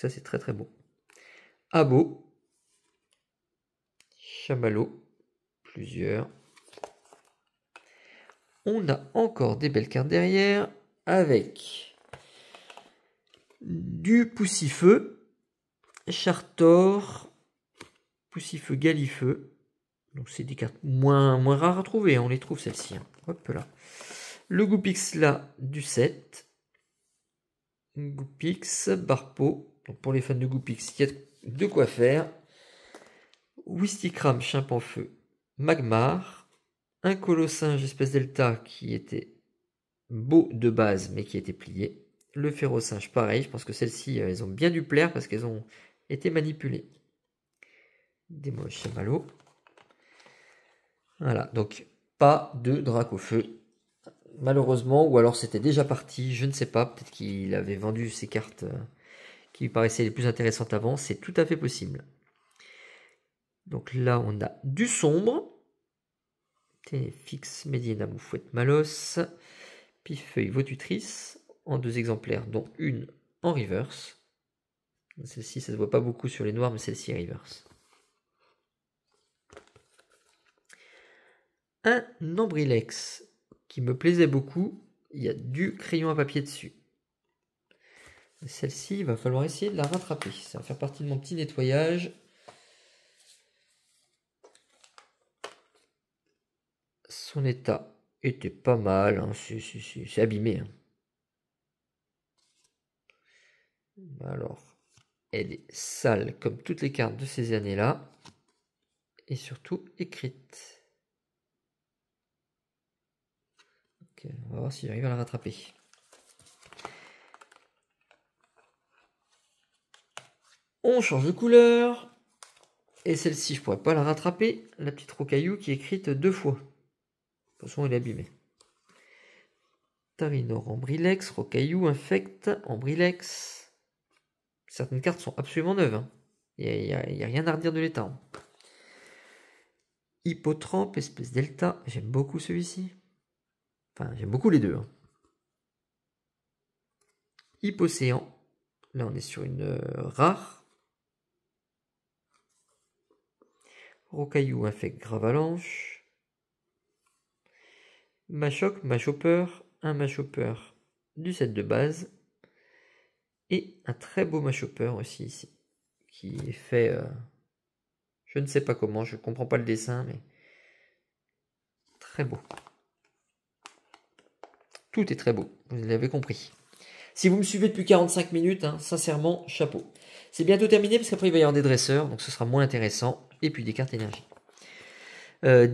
ça c'est très très beau. Abo, chamallow, plusieurs. On a encore des belles cartes derrière avec du poussifeu, chartor, poussifeu Galifeu. Donc c'est des cartes moins, moins rares à trouver, hein. on les trouve celles-ci. Hein. Hop là. Le Goupix là du 7. Goupix, Barpo, pour les fans de Goopix, il y a de quoi faire. Wistikram, en feu, Magmar, un colossinge espèce delta qui était beau de base mais qui était plié. Le singe, pareil, je pense que celles-ci, euh, elles ont bien dû plaire parce qu'elles ont été manipulées. Des moches Malo. Voilà, donc pas de drac au feu. Malheureusement, ou alors c'était déjà parti, je ne sais pas, peut-être qu'il avait vendu ses cartes euh, qui lui paraissait les plus intéressantes avant, c'est tout à fait possible. Donc là, on a du sombre. TFX, Mediana, Moufouette, Malos. Pifeuille, Votutrice. En deux exemplaires, dont une en reverse. Celle-ci, ça ne se voit pas beaucoup sur les noirs, mais celle-ci est reverse. Un nombrilex qui me plaisait beaucoup. Il y a du crayon à papier dessus. Celle-ci, il va falloir essayer de la rattraper. Ça va faire partie de mon petit nettoyage. Son état était pas mal. Hein. C'est abîmé. Hein. Alors, elle est sale comme toutes les cartes de ces années-là. Et surtout écrite. Okay, on va voir si j'arrive à la rattraper. On change de couleur. Et celle-ci, je pourrais pas la rattraper. La petite rocaillou qui est écrite deux fois. De toute façon, elle est abîmée. Tarinor, Ambrilex, Rocaillou, Infect, Ambrilex. Certaines cartes sont absolument neuves. Hein. Il n'y a, rien à redire de l'état. Hein. espèce delta. J'aime beaucoup celui-ci. Enfin, j'aime beaucoup les deux. Hein. Hypocéan. Là, on est sur une euh, rare. Rocaillou infecte Gravalanche. Machoc, Machopper, un Machopper du set de base. Et un très beau Machopper aussi ici, qui est fait... Euh, je ne sais pas comment, je ne comprends pas le dessin, mais... Très beau. Tout est très beau, vous l'avez compris. Si vous me suivez depuis 45 minutes, hein, sincèrement, chapeau. C'est bientôt terminé parce qu'après il va y avoir des dresseurs, donc ce sera moins intéressant. Et puis des cartes énergie. Euh,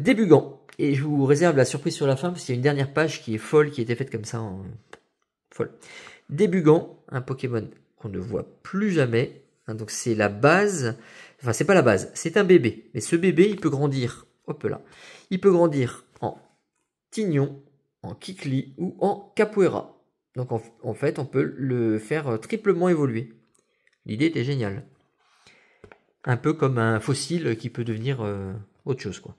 Et je vous réserve la surprise sur la fin parce qu'il y a une dernière page qui est folle, qui a été faite comme ça en folle. Débugant, un Pokémon qu'on ne voit plus jamais. Hein, donc c'est la base. Enfin c'est pas la base, c'est un bébé. Mais ce bébé il peut grandir. Hop là. Il peut grandir en tignon, en kikli ou en capoeira. Donc en fait on peut le faire euh, triplement évoluer. L'idée était géniale. Un peu comme un fossile qui peut devenir euh, autre chose, quoi.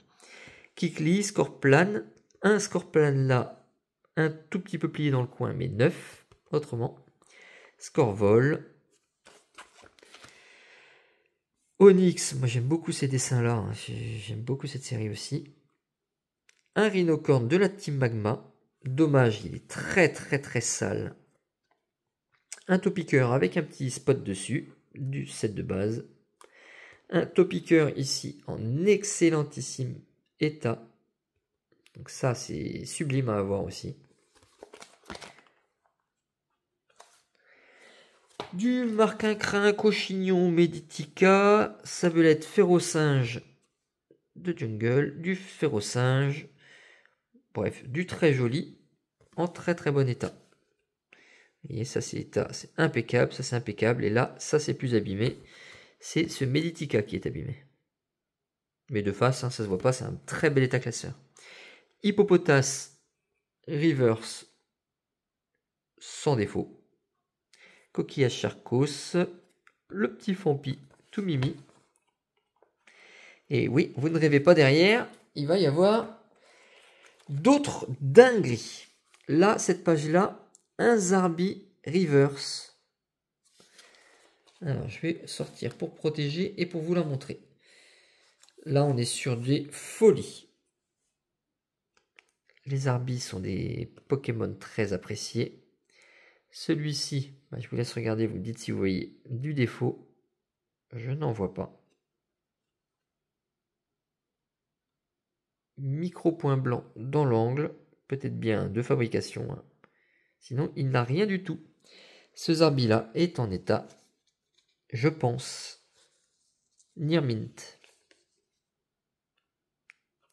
Kikli, Scorplan, un Scorplan là, un tout petit peu plié dans le coin, mais neuf, autrement. Scorvol. Onyx, moi j'aime beaucoup ces dessins-là, hein. j'aime beaucoup cette série aussi. Un rhinocorne de la team Magma. Dommage, il est très très très sale un topiqueur avec un petit spot dessus, du set de base. Un topiqueur ici en excellentissime état. Donc ça, c'est sublime à avoir aussi. Du marquin crin cochignon méditica, ferro-singe de jungle, du ferro-singe, bref, du très joli, en très très bon état voyez, ça c'est impeccable, ça c'est impeccable. Et là, ça c'est plus abîmé. C'est ce Meditica qui est abîmé. Mais de face, ça hein, ça se voit pas, c'est un très bel état classeur. Hippopotas Reverse sans défaut. Coquillage Charcos, le petit Fampi tout mimi. Et oui, vous ne rêvez pas derrière, il va y avoir d'autres dingueries. Là, cette page-là, un Zarbi Reverse. Alors, je vais sortir pour protéger et pour vous la montrer. Là, on est sur des folies. Les Arbis sont des Pokémon très appréciés. Celui-ci, bah, je vous laisse regarder, vous dites si vous voyez du défaut. Je n'en vois pas. Micro point blanc dans l'angle, peut-être bien de fabrication. Hein. Sinon, il n'a rien du tout. Ce Zarbi-là est en état, je pense, mint.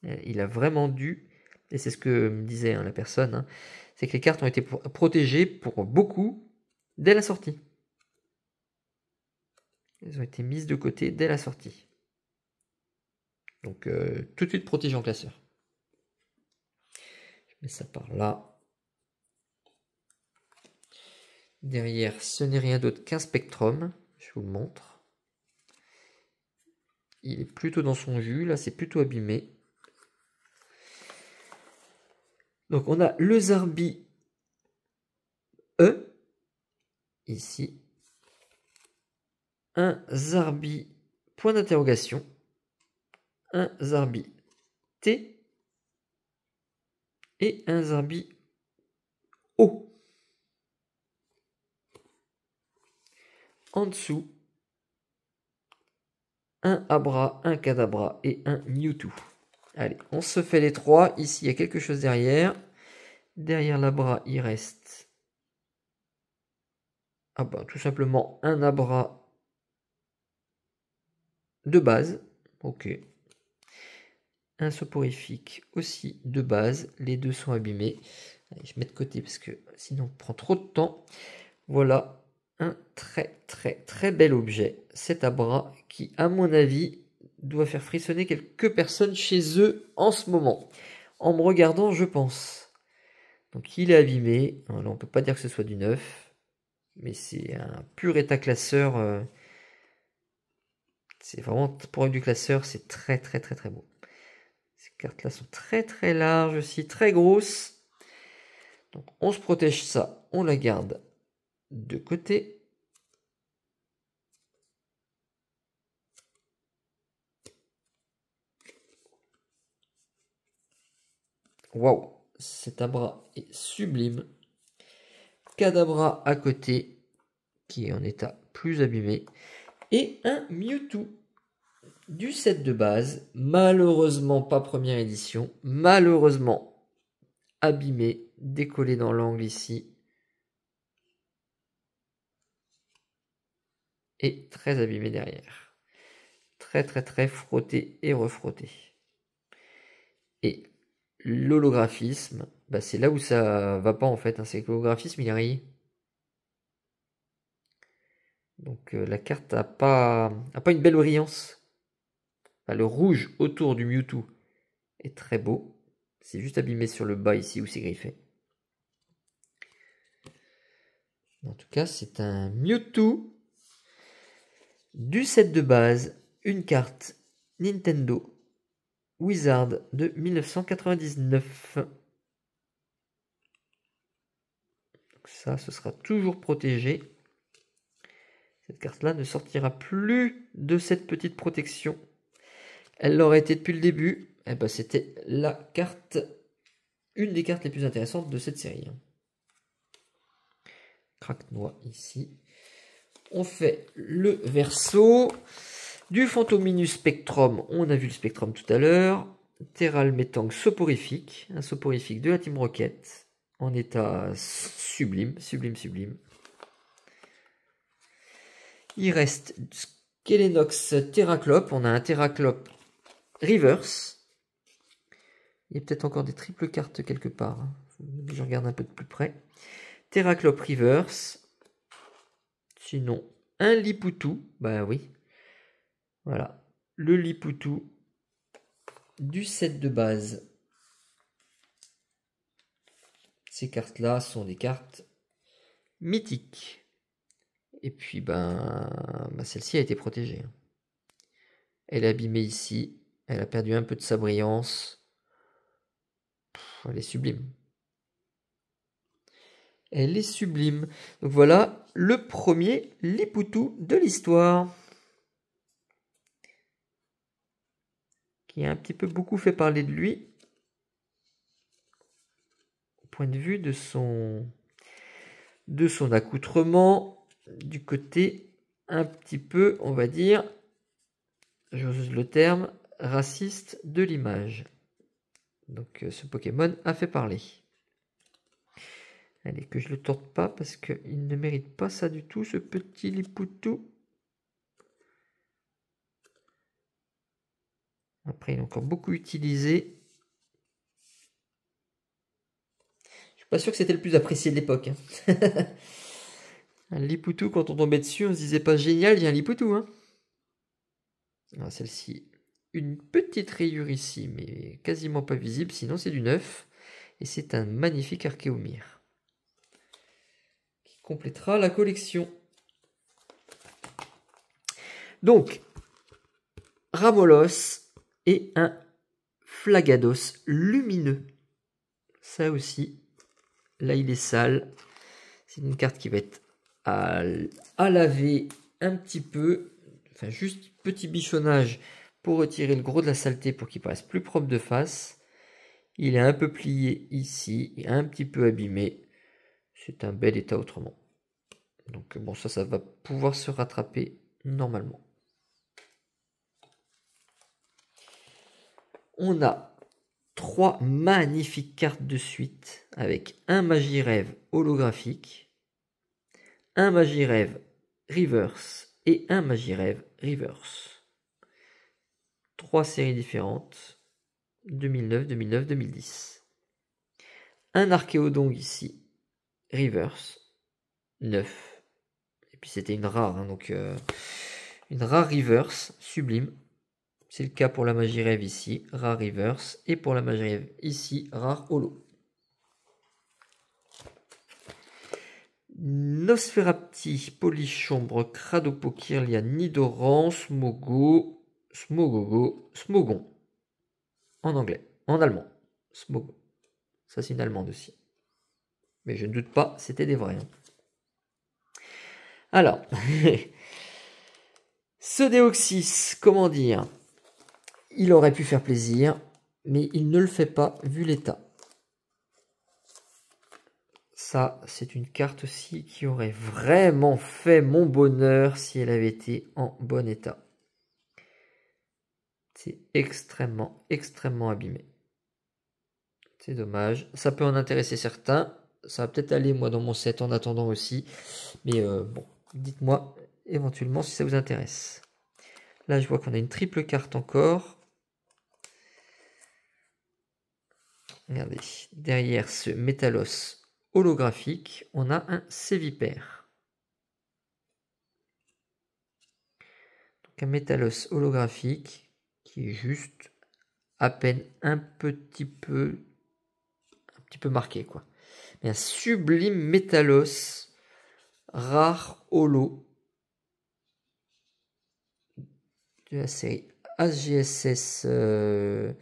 Euh, il a vraiment dû, et c'est ce que me disait hein, la personne, hein, c'est que les cartes ont été protégées pour beaucoup dès la sortie. Elles ont été mises de côté dès la sortie. Donc euh, tout de suite protégé en classeur. Je mets ça par là. Derrière, ce n'est rien d'autre qu'un spectrum. Je vous le montre. Il est plutôt dans son jus, là c'est plutôt abîmé. Donc on a le Zarbi E, ici, un Zarbi point d'interrogation, un Zarbi T et un Zarbi O. En dessous, un Abra, un cadabra et un Mewtwo. Allez, on se fait les trois. Ici, il y a quelque chose derrière. Derrière l'Abra, il reste... Ah ben, tout simplement un Abra de base. Ok. Un soporifique aussi de base. Les deux sont abîmés. Allez, je mets de côté parce que sinon on prend trop de temps. Voilà, un très très très bel objet, cet bras qui à mon avis doit faire frissonner quelques personnes chez eux en ce moment. En me regardant, je pense. Donc il est abîmé, on on peut pas dire que ce soit du neuf, mais c'est un pur état classeur. Euh, c'est vraiment pour du classeur, c'est très très très très beau. Ces cartes-là sont très très larges aussi, très grosses. Donc on se protège ça, on la garde de côté. Waouh, cet abra est sublime. Cadabra à côté, qui est en état plus abîmé. Et un Mewtwo du set de base, malheureusement pas première édition, malheureusement abîmé, décollé dans l'angle ici, très abîmé derrière. Très très très frotté et refrotté. Et l'holographisme, bah c'est là où ça va pas en fait, hein. c'est que l'holographisme il est Donc euh, la carte a pas, a pas une belle brillance. le rouge autour du Mewtwo est très beau. C'est juste abîmé sur le bas ici où c'est griffé. En tout cas, c'est un Mewtwo du set de base, une carte Nintendo Wizard de 1999. ça, ce sera toujours protégé. Cette carte-là ne sortira plus de cette petite protection. Elle l'aurait été depuis le début. Eh ben, c'était la carte, une des cartes les plus intéressantes de cette série. craque noix ici on fait le verso. Du minus spectrum, on a vu le spectrum tout à l'heure. Terral métang soporifique, un soporifique de la Team Rocket, en état sublime, sublime, sublime. Il reste Skelenox Terraclop, on a un Terraclop reverse. Il y a peut-être encore des triples cartes quelque part, hein. je regarde un peu de plus près. Terraclop reverse, Sinon, un Lipoutou, bah oui. Voilà, le Lipoutou du set de base. Ces cartes-là sont des cartes mythiques. Et puis, ben, bah, celle-ci a été protégée. Hein. Elle est abîmée ici. Elle a perdu un peu de sa brillance. elle est sublime. Elle est sublime. Donc voilà, le premier Liputu de l'histoire. Qui a un petit peu beaucoup fait parler de lui. Au point de vue de son, de son accoutrement, du côté un petit peu, on va dire, j'ose le terme, raciste de l'image. Donc euh, ce Pokémon a fait parler. Allez, que je le tente pas parce qu'il ne mérite pas ça du tout, ce petit Lipoutou. Après, il est encore beaucoup utilisé. Je suis pas sûr que c'était le plus apprécié de l'époque. Hein. un Lipoutou, quand on tombait dessus, on se disait pas génial, il y a un Lipoutou. Hein. Ah, celle-ci, une petite rayure ici, mais quasiment pas visible, sinon c'est du neuf. Et c'est un magnifique archéomir complétera la collection. Donc, Ramolos et un Flagados lumineux. Ça aussi, là il est sale. C'est une carte qui va être à, laver un petit peu. Enfin, juste petit bichonnage pour retirer le gros de la saleté pour qu'il paraisse plus propre de face. Il est un peu plié ici, un petit peu abîmé. C'est un bel état autrement. Donc euh, bon, ça, ça va pouvoir se rattraper normalement. On a trois magnifiques cartes de suite avec un magie rêve holographique, un magie rêve reverse et un magie rêve reverse. Trois séries différentes 2009, 2009, 2010. Un archéodongue ici Reverse, 9. Et puis c'était une rare, hein, donc euh, une rare reverse, sublime. C'est le cas pour la magie rêve ici, rare reverse. et pour la magie rêve ici, rare Holo. Nosferapti, Polychambre, crado Nidoran, Smogo, Smogogo, Smogon. En anglais, en allemand, Smogon. Ça c'est une allemande aussi. Mais je ne doute pas, c'était des vrais. Hein. Alors, ce Deoxys, comment dire Il aurait pu faire plaisir, mais il ne le fait pas vu l'état. Ça, c'est une carte aussi qui aurait vraiment fait mon bonheur si elle avait été en bon état. C'est extrêmement, extrêmement abîmé. C'est dommage. Ça peut en intéresser certains, ça va peut-être aller, moi, dans mon set en attendant aussi. Mais euh, bon, dites-moi éventuellement si ça vous intéresse. Là, je vois qu'on a une triple carte encore. Regardez, derrière ce métalos holographique, on a un sévipère. Donc un métalos holographique qui est juste à peine un petit peu un petit peu marqué quoi sublime métallos, rare holo de la série AGSS. je euh,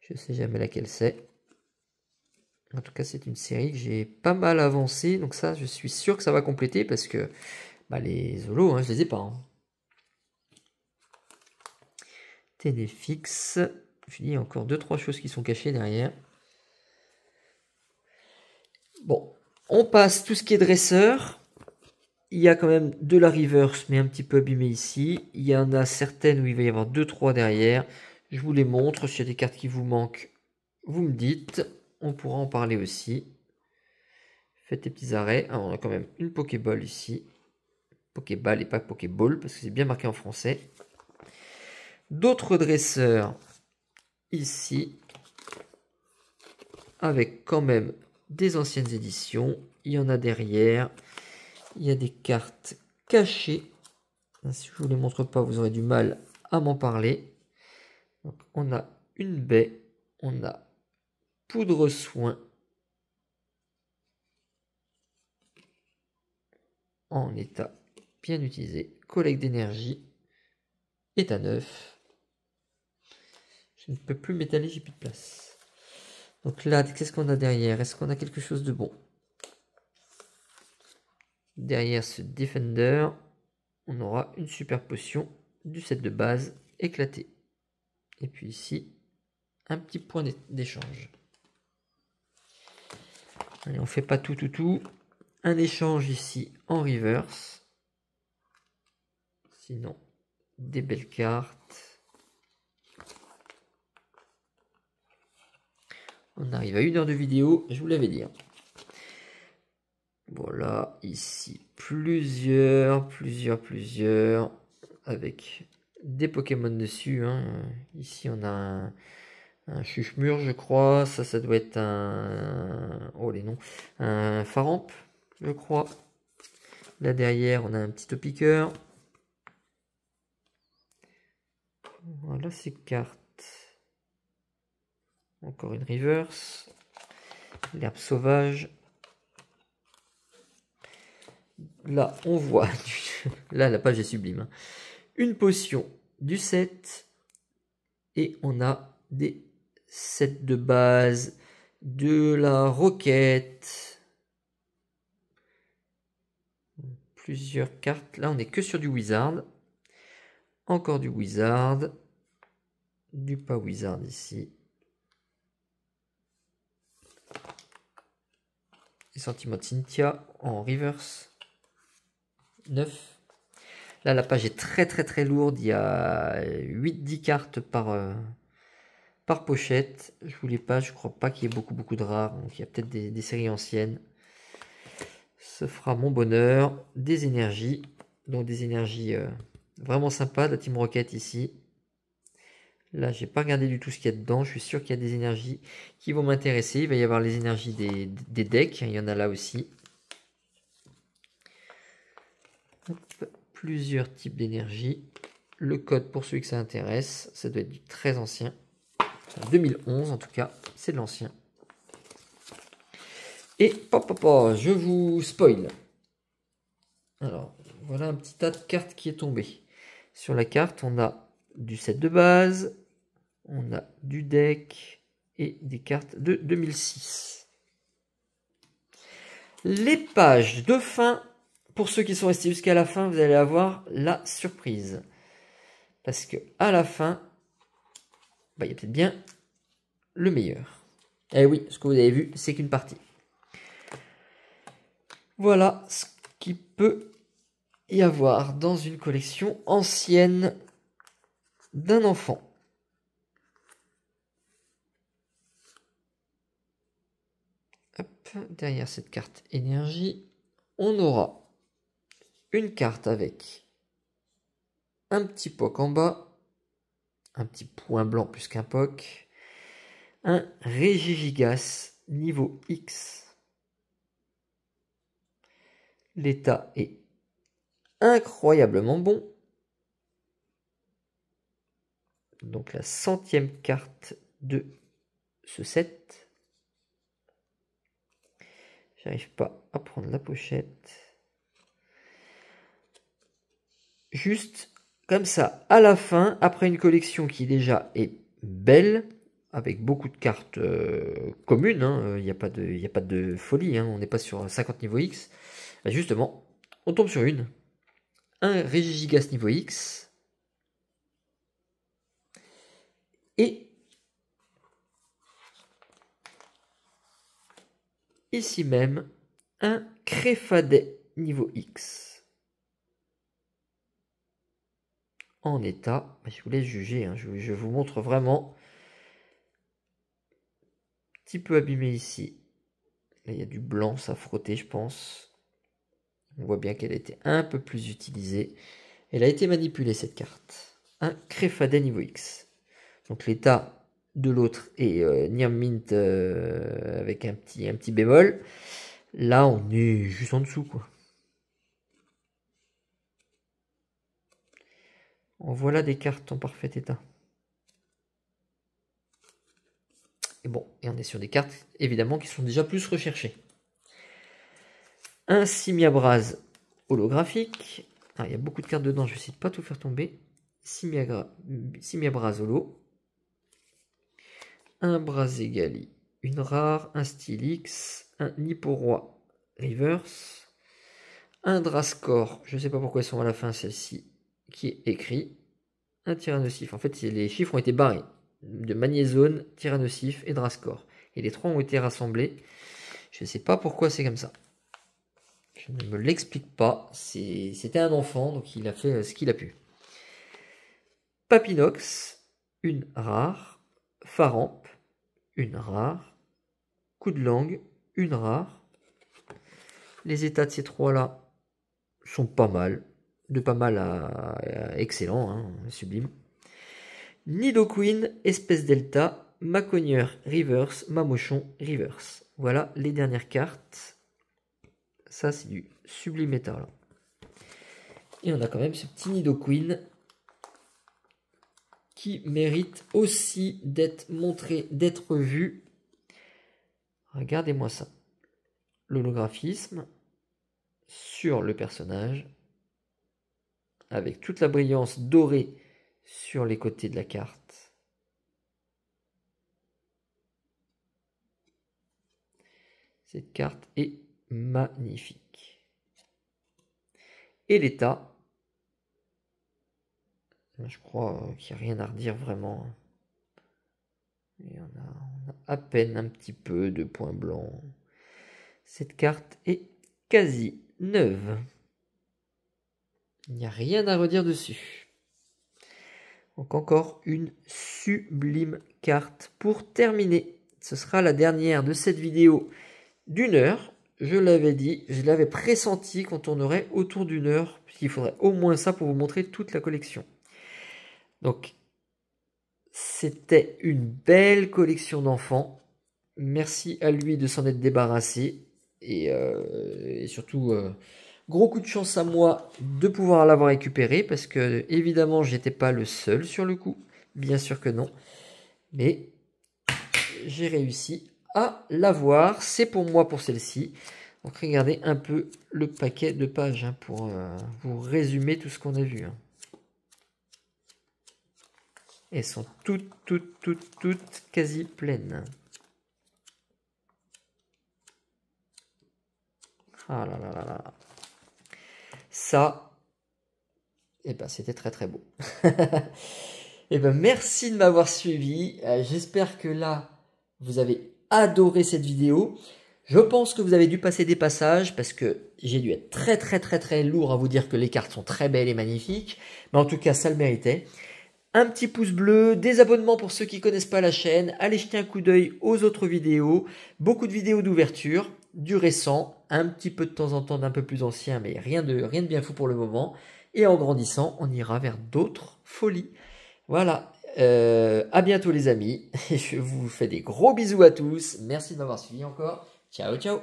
je sais jamais laquelle c'est. En tout cas, c'est une série que j'ai pas mal avancée. Donc ça, je suis sûr que ça va compléter parce que bah, les holos, je hein, je les ai pas. Hein. Je dis, encore 2-3 choses qui sont cachées derrière. Bon, on passe tout ce qui est dresseur. Il y a quand même de la reverse, mais un petit peu abîmée ici. Il y en a certaines où il va y avoir 2-3 derrière. Je vous les montre. il y a des cartes qui vous manquent, vous me dites. On pourra en parler aussi. Faites des petits arrêts. Ah, on a quand même une Pokéball ici. Pokéball et pas Pokéball, parce que c'est bien marqué en français. D'autres dresseurs ici. Avec quand même des anciennes éditions. Il y en a derrière. Il y a des cartes cachées. Si je vous les montre pas, vous aurez du mal à m'en parler. on a une baie. On a poudre soin. En état bien utilisé. Collecte d'énergie. État neuf. Je ne peux plus m'étaler, j'ai plus de place. Donc là, qu'est-ce qu'on a derrière Est-ce qu'on a quelque chose de bon Derrière ce Defender, on aura une super potion du set de base éclaté. Et puis ici, un petit point d'échange. Allez, on fait pas tout, tout, tout. Un échange ici en reverse. Sinon, des belles cartes. On arrive à une heure de vidéo, je vous l'avais dit. Hein. Voilà, ici plusieurs, plusieurs, plusieurs, avec des Pokémon dessus. Hein. Ici on a un, un je crois. Ça, ça doit être un... Oh les noms. Un Faramp, je crois. Là derrière, on a un petit Topiqueur. Voilà ces cartes. Encore une reverse. L'herbe sauvage. Là, on voit. Là, la page est sublime. Hein. Une potion du set Et on a des sets de base. De la roquette. Plusieurs cartes. Là, on n'est que sur du wizard. Encore du wizard. Du pas wizard ici. sentiment de Cynthia en reverse. 9. Là, la page est très très très lourde. Il y a 8-10 cartes par, euh, par pochette. Je voulais voulais pas, je crois pas qu'il y ait beaucoup beaucoup de rares. Donc il y a peut-être des, séries anciennes. Ce fera mon bonheur. Des énergies. Donc des énergies euh, vraiment sympas. La Team Rocket ici. Là, j'ai pas regardé du tout ce qu'il y a dedans. Je suis sûr qu'il y a des énergies qui vont m'intéresser. Il va y avoir les énergies des, decks. Il y en a là aussi. plusieurs types d'énergie. Le code pour celui que ça intéresse. Ça doit être du très ancien. 2011 en tout cas. C'est de l'ancien. Et pop, pop, pop, je vous spoil. Alors, voilà un petit tas de cartes qui est tombé. Sur la carte, on a du set de base, on a du deck et des cartes de 2006. Les pages de fin, pour ceux qui sont restés jusqu'à la fin, vous allez avoir la surprise. Parce que à la fin, bah, il y a peut-être bien le meilleur. Et eh oui, ce que vous avez vu, c'est qu'une partie. Voilà ce qui peut y avoir dans une collection ancienne d'un enfant. derrière cette carte énergie, on aura une carte avec un petit POC en bas, un petit point blanc plus qu'un POC, un Régigigas niveau X. L'état est incroyablement bon donc la centième carte de ce set. J'arrive pas à prendre la pochette. Juste comme ça, à la fin, après une collection qui déjà est belle, avec beaucoup de cartes euh, communes, il hein, n'y euh, a, pas de, a pas de folie, hein, on n'est pas sur 50 niveaux X, bah, justement, on tombe sur une. Un Régigas niveau X, Et ici même, un créfadet niveau X. En état, bah, je vous laisse juger, hein, je, vous montre vraiment. Petit peu abîmé ici. Là, il y a du blanc, ça frotté, je pense. On voit bien qu'elle a été un peu plus utilisée. Elle a été manipulée, cette carte. Un Créfadet niveau X donc l'état de l'autre est euh, mint euh, avec un petit, un petit bémol. Là, on est juste en dessous, quoi. voit voilà des cartes en parfait état. Et bon, et on est sur des cartes, évidemment, qui sont déjà plus recherchées. Un simiabras holographique. Ah, il y a beaucoup de cartes dedans, je ne vais pas tout faire tomber. Simiabras holo un Braségali, une rare, un Stylix, un Nippo-Roi, Reverse, un Drascore, je ne sais pas pourquoi ils sont à la fin celle-ci, qui est écrit, un Tyrannosif. En fait, les chiffres ont été barrés de Magnézone, Tyrannosif et Drascore. Et les trois ont été rassemblés. Je ne sais pas pourquoi c'est comme ça. Je ne me l'explique pas. C'était un enfant, donc il a fait euh, ce qu'il a pu. Papinox, une rare, Faramp, une rare. Coup de langue, une rare. Les états de ces trois-là sont pas mal. De pas mal à, excellent, hein, sublime. Nido Queen, espèce delta, Macogneur, reverse, Mamochon, reverse. Voilà les dernières cartes. Ça, c'est du sublime état, Et on a quand même ce petit Nido Queen qui mérite aussi d'être montré, d'être vu. Regardez-moi ça. L'holographisme sur le personnage, avec toute la brillance dorée sur les côtés de la carte. Cette carte est magnifique. Et l'état je crois euh, qu'il n'y a rien à redire vraiment. Hein. on a, a à peine un petit peu de points blancs. Cette carte est quasi neuve. Il n'y a rien à redire dessus. Donc encore une sublime carte. Pour terminer, ce sera la dernière de cette vidéo d'une heure. Je l'avais dit, je l'avais pressenti qu'on tournerait autour d'une heure, puisqu'il faudrait au moins ça pour vous montrer toute la collection. Donc, c'était une belle collection d'enfants. Merci à lui de s'en être débarrassé. Et, euh, surtout, euh, gros coup de chance à moi de pouvoir l'avoir récupéré parce que, évidemment, j'étais pas le seul sur le coup. Bien sûr que non. Mais j'ai réussi à l'avoir. C'est pour moi pour celle-ci. Donc regardez un peu le paquet de pages hein, pour, euh, vous résumer tout ce qu'on a vu. Hein et sont toutes, toutes, toutes, toutes quasi pleines. Ah là là là là. Ça, eh ben, c'était très très beau. eh ben, merci de m'avoir suivi. Euh, j'espère que là, vous avez adoré cette vidéo. Je pense que vous avez dû passer des passages parce que j'ai dû être très très très très lourd à vous dire que les cartes sont très belles et magnifiques. Mais en tout cas, ça le méritait un petit pouce bleu, des abonnements pour ceux qui ne connaissent pas la chaîne, allez jeter un coup d'œil aux autres vidéos, beaucoup de vidéos d'ouverture, du récent, un petit peu de temps en temps d'un peu plus ancien, mais rien de, rien de bien fou pour le moment. Et en grandissant, on ira vers d'autres folies. Voilà, euh, à bientôt les amis, je vous fais des gros bisous à tous, merci de m'avoir suivi encore, ciao ciao